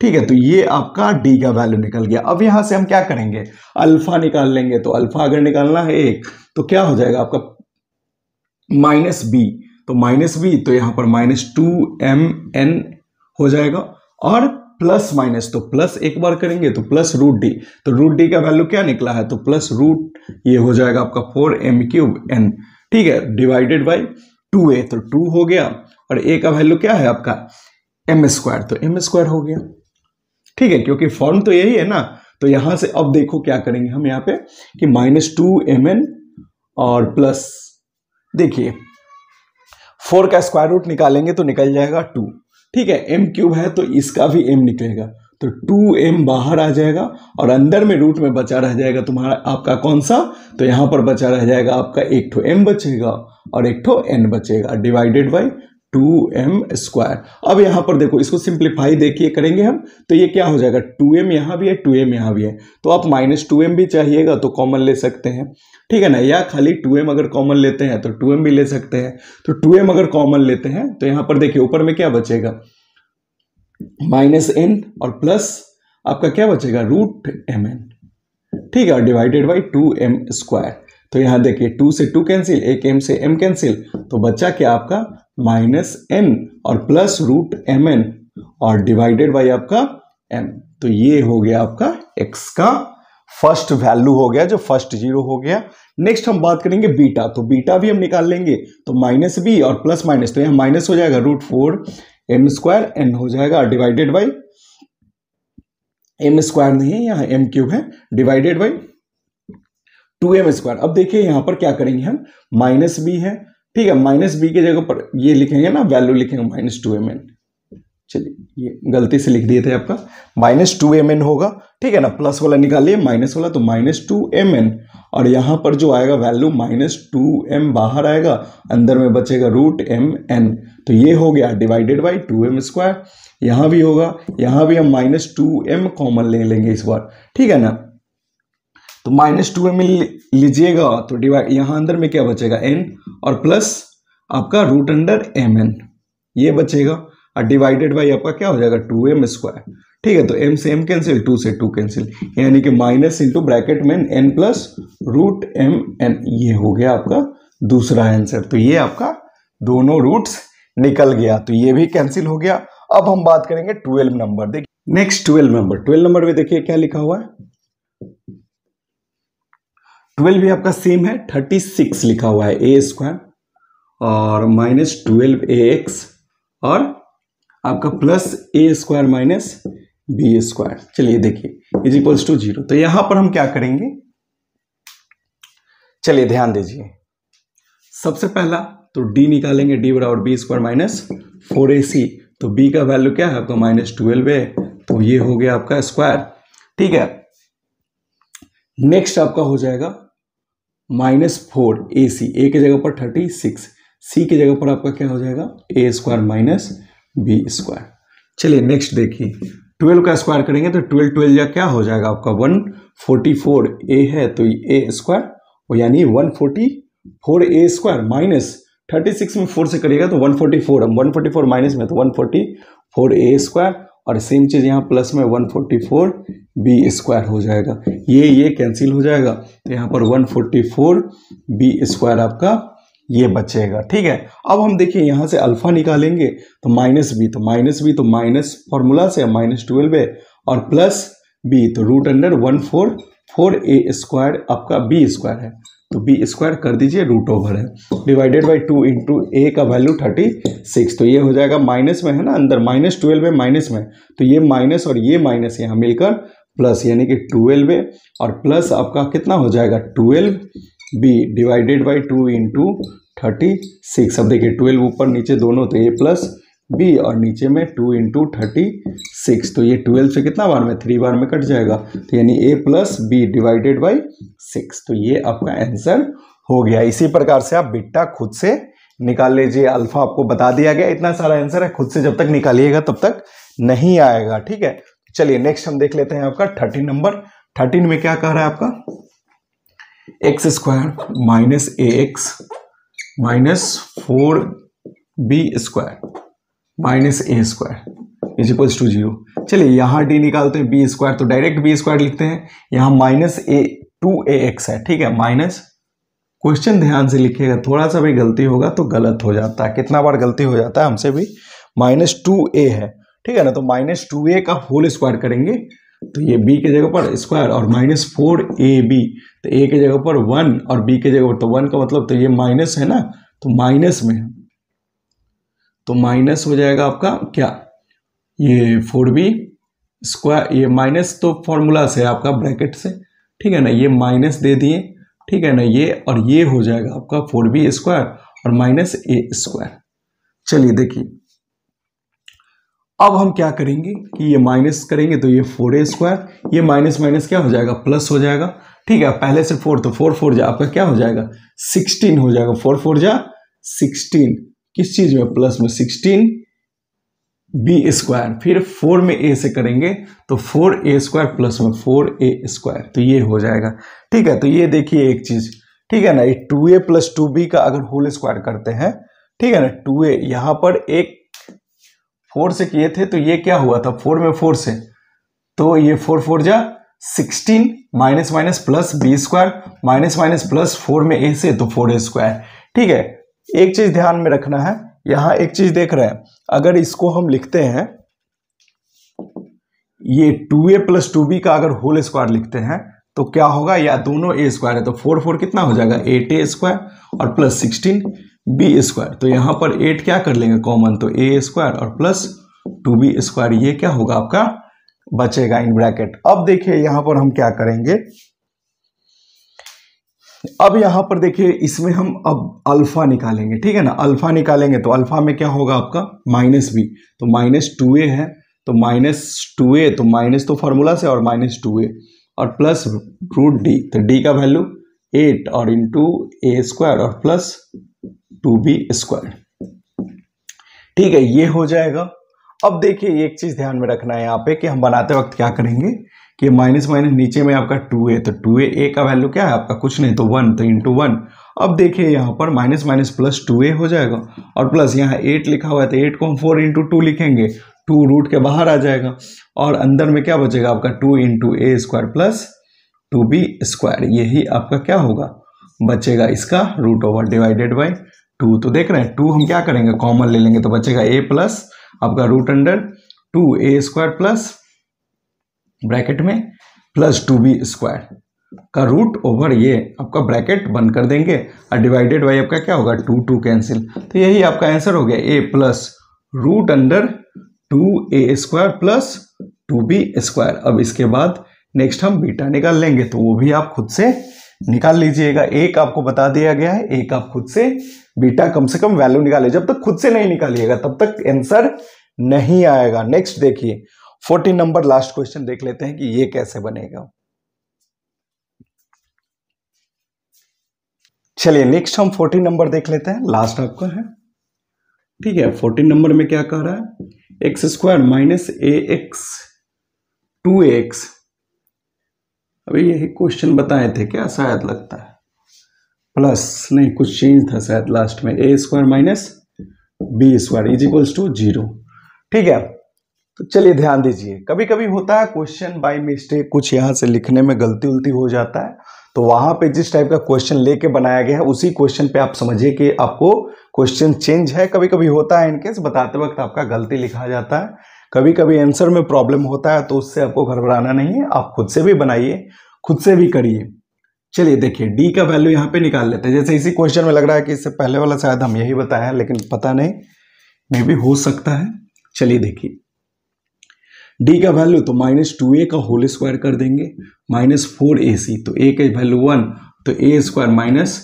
ठीक है तो ये आपका डी का वैल्यू निकल गया अब यहाँ से हम क्या करेंगे अल्फा निकाल लेंगे तो अल्फा अगर निकालना है एक तो क्या हो जाएगा आपका माइनस बी तो माइनस बी तो यहां पर माइनस टू एम एन हो जाएगा और प्लस माइनस तो प्लस एक बार करेंगे तो प्लस रूट डी तो रूट डी का वैल्यू क्या निकला है तो प्लस रूट ये हो जाएगा आपका फोर एम क्यूब एन ठीक है डिवाइडेड बाई टू ए तो टू हो गया और ए का वैल्यू क्या है आपका एम स्क्वायर तो एम स्क्वायर हो गया ठीक है क्योंकि फॉर्म तो यही है ना तो यहां से अब देखो क्या करेंगे हम यहाँ पे कि माइनस टू एम एन और प्लस देखिए फोर का स्क्वायर रूट निकालेंगे तो निकल जाएगा टू ठीक है एम क्यूब है तो इसका भी एम निकलेगा तो टू एम बाहर आ जाएगा और अंदर में रूट में बचा रह जाएगा तुम्हारा आपका कौन सा तो यहाँ पर बचा रह जाएगा आपका एक ठो एम बचेगा और एक ठो एन बचेगा divided by two m square अब यहाँ पर देखो इसको सिंप्लीफाई देखिए करेंगे हम तो ये क्या हो जाएगा टू एम यहाँ भी है टू एम यहाँ भी है तो आप माइनस टू एम भी चाहिएगा तो कॉमन ले सकते हैं ठीक है ना या खाली टू एम अगर कॉमन लेते हैं तो टू एम भी ले सकते हैं तो टू एम अगर कॉमन लेते हैं तो यहाँ पर देखिए ऊपर में क्या बचेगा माइनस एन और प्लस आपका क्या बचेगा रूट एम एन ठीक है और divided by two m square तो यहाँ देखिए टू से टू कैंसिल एक एम से एम कैंसिल तो बच्चा क्या आपका माइनस एन और प्लस रूट एम एन और डिवाइडेड बाई आपका एम तो ये हो गया आपका एक्स का फर्स्ट वैल्यू हो गया जो फर्स्ट जीरो हो गया नेक्स्ट हम बात करेंगे बीटा तो बीटा भी हम निकाल लेंगे तो माइनस बी और प्लस माइनस तो यहां माइनस हो जाएगा root four m square n हो जाएगा डिवाइडेड बाई एम स्क्वायर नहीं है यहां एम क्यूब है divided by two m square अब देखिए यहां पर क्या करेंगे हम माइनस बी है ठीक है माइनस बी के जगह पर ये लिखेंगे ना वैल्यू लिखेंगे माइनस टू एम एन चलिए ये गलती से लिख दिए थे आपका माइनस टू एम एन होगा ठीक है ना प्लस वाला निकालिए माइनस वाला तो माइनस टू एम एन और यहाँ पर जो आएगा वैल्यू माइनस टू एम बाहर आएगा अंदर में बचेगा रूट एम एन तो ये हो गया divided by two m square यहाँ भी होगा यहाँ भी हम माइनस टू एम कॉमन ले लेंगे इस बार ठीक है ना तो माइनस टू एम लीजिएगा तो डिवाइड यहां अंदर में क्या बचेगा एन और प्लस आपका रूट अंडर एम एन ये बचेगा और डिवाइडेड बाई आपका क्या हो जाएगा टू एम स्क्वायर ठीक है तो एम से एम कैंसिल टू से टू कैंसिल यानी कि माइनस इंटू ब्रैकेट में n plus root m n ये हो गया आपका दूसरा आंसर तो ये आपका दोनों रूट्स निकल गया तो ये भी कैंसिल हो गया अब हम बात करेंगे ट्वेल्व नंबर देखिए next twelve number twelve number में देखिए क्या लिखा हुआ है ट्वेल्व भी आपका सेम है थर्टी सिक्स लिखा हुआ है ए स्क्वायर और माइनस ट्वेल्व ए एक्स और आपका plus a square minus b square चलिए देखिए इज इक्वल्स टू जीरो तो यहां पर हम क्या करेंगे चलिए ध्यान दीजिए सबसे पहला तो d निकालेंगे d बराबर बी स्क्वायर माइनस फोर ए सी तो b का वैल्यू क्या है आपका माइनस ट्वेल्व ए तो ये हो गया आपका स्क्वायर ठीक है नेक्स्ट आपका हो जाएगा माइनस फोर ए सी ए के जगह पर थर्टी सिक्स सी के जगह पर आपका क्या हो जाएगा a square minus b square चलिए नेक्स्ट देखिए ट्वेल्व का स्क्वायर करेंगे तो ट्वेल्व ट्वेल्व या क्या हो जाएगा आपका वन फोर्टी फोर ए है तो ए स्क्वायर यानी one forty four a square minus thirty six में फोर से करिएगा तो one forty four one forty four minus में तो one forty four a square और सेम चीज़ यहाँ प्लस में 144 बी स्क्वायर हो जाएगा ये ये कैंसिल हो जाएगा तो यहाँ पर 144 बी स्क्वायर आपका ये बचेगा ठीक है अब हम देखिए यहाँ से अल्फा निकालेंगे तो माइनस बी तो माइनस बी तो माइनस फॉर्मूला से माइनस तो ट्वेल्व है और प्लस बी तो root under one four four a square आपका बी स्क्वायर है तो बी स्क्वायर कर दीजिए रूट ओवर है divided by two into a का वैल्यू थर्टी सिक्स तो ये हो जाएगा माइनस में है ना अंदर माइनस ट्वेल्व है माइनस में तो ये माइनस और ये माइनस यहाँ मिलकर प्लस यानी कि ट्वेल्व है और प्लस आपका कितना हो जाएगा twelve b divided by two into thirty six अब देखिए ट्वेल्व ऊपर नीचे दोनों तो ए प्लस बी और नीचे में टू इंटू थर्टी सिक्स तो ये ट्वेल्व से कितना बार में थ्री बार में कट जाएगा तो यानी a plus b divided by six तो ये आपका आंसर हो गया इसी प्रकार से आप बिट्टा खुद से निकाल लीजिए अल्फा आपको बता दिया गया इतना सारा आंसर है खुद से जब तक निकालिएगा तब तक नहीं आएगा ठीक है चलिए नेक्स्ट हम देख लेते हैं आपका थर्टीन नंबर थर्टीन में क्या कह रहा है आपका x square minus a x minus four b square minus A square is equals to zero चलिए यहाँ डी निकालते हैं बी स्क्वायर तो डायरेक्ट बी स्क्वायर लिखते हैं यहाँ minus a two a x है ठीक है माइनस क्वेश्चन ध्यान से लिखिएगा थोड़ा सा भी गलती होगा तो गलत हो जाता है कितना बार गलती हो जाता है हमसे भी माइनस टू ए है ठीक है ना तो माइनस टू ए का होल स्क्वायर करेंगे तो ये बी के जगह पर स्क्वायर और माइनस फोर ए बी तो ए के जगह पर वन और बी के जगह पर तो वन का मतलब तो ये माइनस है ना तो माइनस में तो माइनस हो जाएगा आपका क्या ये फोर बी स्क्वायर ये माइनस तो फॉर्मूला से आपका ब्रैकेट से ठीक है ना ये माइनस दे दिए ठीक है ना ये और ये हो जाएगा आपका फोर बी स्क्वायर और माइनस ए स्क्वायर चलिए देखिए अब हम क्या करेंगे कि ये माइनस करेंगे तो ये फोर ए स्क्वायर ये माइनस माइनस क्या हो जाएगा प्लस हो जाएगा ठीक है पहले से फोर तो फोर फोर जा आपका क्या हो जाएगा सिक्सटीन हो जाएगा फोर फोर जा सिक्सटीन किस चीज में प्लस में सिक्सटीन बी स्क्वायर फिर फोर में ए से करेंगे तो फोर ए स्क्वायर प्लस में फोर ए स्क्वायर तो ये हो जाएगा ठीक है तो ये देखिए एक चीज ठीक है ना ये two a plus two b का अगर होल स्क्वायर करते हैं ठीक है ना टू ए यहां पर एक फोर से किए थे तो ये क्या हुआ था फोर में फोर से तो ये फोर फोर जा sixteen minus minus plus B square minus minus plus four में ए से तो फोर ए स्क्वायर ठीक है एक चीज़ ध्यान में रखना है यहां एक चीज़ देख रहे हैं अगर इसको हम लिखते हैं ये two a plus two b का अगर होल स्क्वायर लिखते हैं तो क्या होगा या दोनों ए स्क्वायर है तो फोर फोर कितना हो जाएगा एट ए स्क्वायर और प्लस सिक्सटीन बी स्क्वायर तो यहां पर एट क्या कर लेंगे कॉमन तो ए स्क्वायर और प्लस टू बी स्क्वायर ये क्या होगा आपका बचेगा इन ब्रैकेट अब देखिए यहां पर हम क्या करेंगे अब यहां पर देखिए इसमें हम अब अल्फ़ा निकालेंगे ठीक है ना अल्फ़ा निकालेंगे तो अल्फ़ा में क्या होगा आपका माइनस बी तो माइनस टू ए है तो माइनस टू ए तो माइनस तो फार्मूला से और माइनस टू ए और प्लस रूट डी तो डी का वैल्यू एट और इंटू ए स्क्वायर और प्लस टू बी स्क्वायर ठीक है ये हो जाएगा अब देखिए एक चीज़ ध्यान में रखना है यहाँ पे कि हम बनाते वक्त क्या करेंगे कि माइनस माइनस नीचे में आपका टू ए तो टू ए का वैल्यू क्या है आपका कुछ नहीं तो वन तो इंटू वन अब देखिए यहाँ पर माइनस माइनस प्लस टू ए हो जाएगा और प्लस यहाँ एट लिखा हुआ है तो एट को हम फोर इंटू टू लिखेंगे टू रूट के बाहर आ जाएगा और अंदर में क्या बचेगा आपका two into a square plus two b square यही आपका क्या होगा बचेगा इसका root over divided by two तो देख रहे हैं टू हम क्या करेंगे कॉमन ले लेंगे तो बचेगा ए प्लस आपका root under two a square plus bracket में प्लस टू बी स्क्वायर का रूट ओवर ये आपका ब्रैकेट बंद कर देंगे और डिवाइडेड बाई आपका क्या होगा टू टू कैंसिल तो यही आपका आंसर हो गया a plus root under two a square plus two b square अब इसके बाद नेक्स्ट हम बीटा निकाल लेंगे तो वो भी आप खुद से निकाल लीजिएगा एक आपको बता दिया गया है एक आप खुद से बीटा कम से कम वैल्यू निकालिए जब तक खुद से नहीं निकालिएगा तब तक आंसर नहीं आएगा नेक्स्ट देखिए फोर्टीन नंबर लास्ट क्वेश्चन देख लेते हैं कि ये कैसे बनेगा चलिए नेक्स्ट हम फोर्टीन नंबर देख लेते हैं लास्ट आपका है ठीक है फोर्टीन नंबर में क्या कह रहा है x square minus a x two x अभी यही क्वेश्चन बताए थे क्या शायद लगता है प्लस नहीं कुछ चेंज था शायद लास्ट में a square minus b square is equals to zero ठीक है तो चलिए ध्यान दीजिए कभी कभी होता है क्वेश्चन बाय मिस्टेक कुछ यहाँ से लिखने में गलती उलती हो जाता है तो वहां पे जिस टाइप का क्वेश्चन लेके बनाया गया है उसी क्वेश्चन पे आप समझिए कि आपको क्वेश्चन चेंज है कभी कभी होता है इनकेस बताते वक्त आपका गलती लिखा जाता है कभी कभी आंसर में प्रॉब्लम होता है तो उससे आपको घबराना नहीं है आप खुद से भी बनाइए खुद से भी करिए चलिए देखिए डी का वैल्यू यहाँ पे निकाल लेते हैं जैसे इसी क्वेश्चन में लग रहा है कि इससे पहले वाला शायद हम यही बताया लेकिन पता नहीं मे भी हो सकता है चलिए देखिए डी का वैल्यू तो माइनस टू ए का होल स्क्वायर कर देंगे माइनस फोर ए सी तो ए का वैल्यू वन तो ए square minus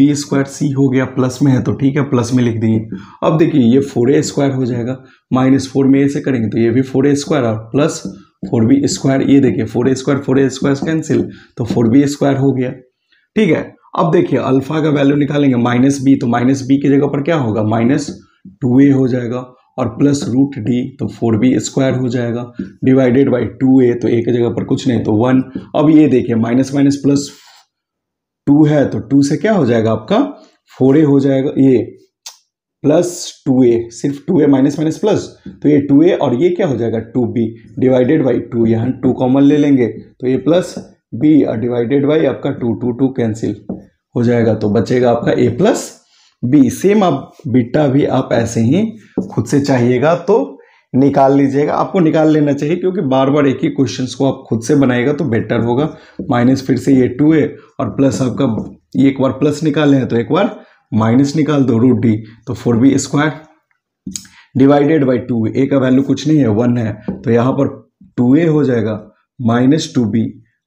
b square c हो गया प्लस में है तो ठीक है प्लस में लिख दिए अब देखिए ये फोर ए स्क्वायर हो जाएगा माइनस फोर में ए से करेंगे तो ये भी फोर ए स्क्वायर और प्लस फोर बी स्क्वायर ये देखिए four a square four a square cancel तो फोर बी स्क्वायर हो गया ठीक है अब देखिए अल्फा का वैल्यू निकालेंगे माइनस बी तो माइनस बी की जगह पर क्या होगा माइनस टू ए हो जाएगा और प्लस रूट डी तो फोर बी स्क्वायर हो जाएगा डिवाइडेड बाई टू ए तो एक जगह पर कुछ नहीं तो वन अब ये देखिए माइनस माइनस प्लस टू है तो टू से क्या हो जाएगा आपका फोर ए हो जाएगा ये प्लस टू ए सिर्फ two a minus minus plus तो ये टू ए और ये क्या हो जाएगा two b divided by two यहाँ टू कॉमन ले लेंगे तो ये प्लस बी और डिवाइडेड बाई आपका टू टू टू कैंसिल हो जाएगा तो बचेगा आपका ए प्लस बी सेम आप बीटा भी आप ऐसे ही खुद से चाहिएगा तो निकाल लीजिएगा आपको निकाल लेना चाहिए क्योंकि बार बार एक ही क्वेश्चंस को आप खुद से बनाएगा तो बेटर होगा माइनस फिर से ये टू है और प्लस आपका ये एक बार प्लस निकाल लें तो एक बार माइनस निकाल दो रूट डी तो four b square divided by two ए का वैल्यू कुछ नहीं है वन है तो यहाँ पर टू ए हो जाएगा माइनस टू बी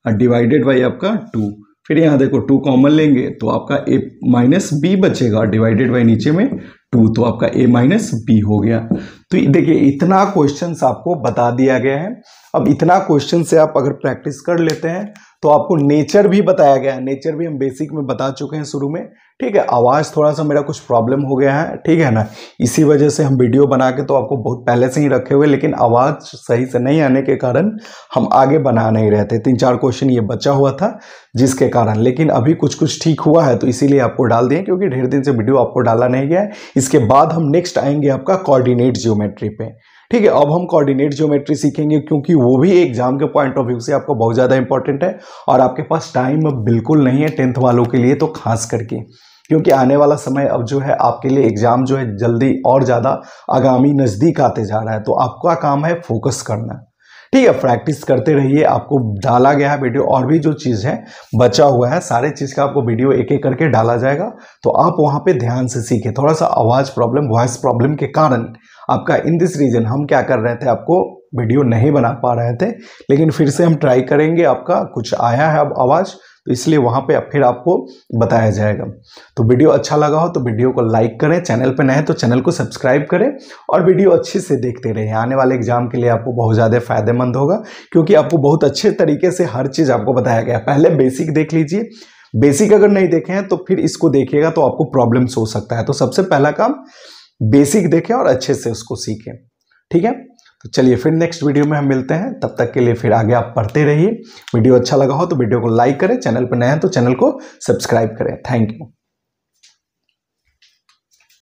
और डिवाइडेड बाई आपका टू फिर यहाँ देखो टू कॉमन लेंगे तो आपका ए माइनस बी बचेगा डिवाइडेड बाई नीचे में टू तो आपका ए माइनस बी हो गया तो देखिए इतना क्वेश्चन आपको बता दिया गया है अब इतना क्वेश्चन से आप अगर प्रैक्टिस कर लेते हैं तो आपको नेचर भी बताया गया है नेचर भी हम बेसिक में बता चुके हैं शुरू में ठीक है आवाज़ थोड़ा सा मेरा कुछ प्रॉब्लम हो गया है ठीक है ना इसी वजह से हम वीडियो बना के तो आपको बहुत पहले से ही रखे हुए लेकिन आवाज़ सही से नहीं आने के कारण हम आगे बना नहीं रहे थे तीन चार क्वेश्चन ये बचा हुआ था जिसके कारण लेकिन अभी कुछ कुछ ठीक हुआ है तो इसीलिए आपको डाल दिए क्योंकि ढेर दिन से वीडियो आपको डाला नहीं गया है इसके बाद हम नेक्स्ट आएंगे आपका कॉर्डिनेट जियोमेट्री पे ठीक है अब हम कोऑर्डिनेट ज्योमेट्री सीखेंगे क्योंकि वो भी एग्जाम के पॉइंट ऑफ व्यू से आपको बहुत ज़्यादा इंपॉर्टेंट है और आपके पास टाइम बिल्कुल नहीं है टेंथ वालों के लिए तो खास करके क्योंकि आने वाला समय अब जो है आपके लिए एग्जाम जो है जल्दी और ज़्यादा आगामी नज़दीक आते जा रहा है तो आपका काम है फोकस करना ठीक है प्रैक्टिस करते रहिए आपको डाला गया है वीडियो और भी जो चीज़ है बचा हुआ है सारे चीज़ का आपको वीडियो एक एक करके डाला जाएगा तो आप वहाँ पे ध्यान से सीखें थोड़ा सा आवाज़ प्रॉब्लम वॉइस प्रॉब्लम के कारण आपका इन दिस रीजन हम क्या कर रहे थे आपको वीडियो नहीं बना पा रहे थे लेकिन फिर से हम ट्राई करेंगे आपका कुछ आया है अब आवाज़ तो इसलिए वहाँ पे फिर आपको बताया जाएगा तो वीडियो अच्छा लगा हो तो वीडियो को लाइक करें चैनल पे नए तो चैनल को सब्सक्राइब करें और वीडियो अच्छे से देखते रहें आने वाले एग्जाम के लिए आपको बहुत ज़्यादा फायदेमंद होगा क्योंकि आपको बहुत अच्छे तरीके से हर चीज़ आपको बताया गया पहले बेसिक देख लीजिए बेसिक अगर नहीं देखे हैं तो फिर इसको देखिएगा तो आपको प्रॉब्लम्स हो सकता है तो सबसे पहला काम बेसिक देखें और अच्छे से उसको सीखें ठीक है तो चलिए फिर नेक्स्ट वीडियो में हम मिलते हैं तब तक के लिए फिर आगे आप पढ़ते रहिए वीडियो अच्छा लगा हो तो वीडियो को लाइक करें चैनल पर नए हैं तो चैनल को सब्सक्राइब करें थैंक यू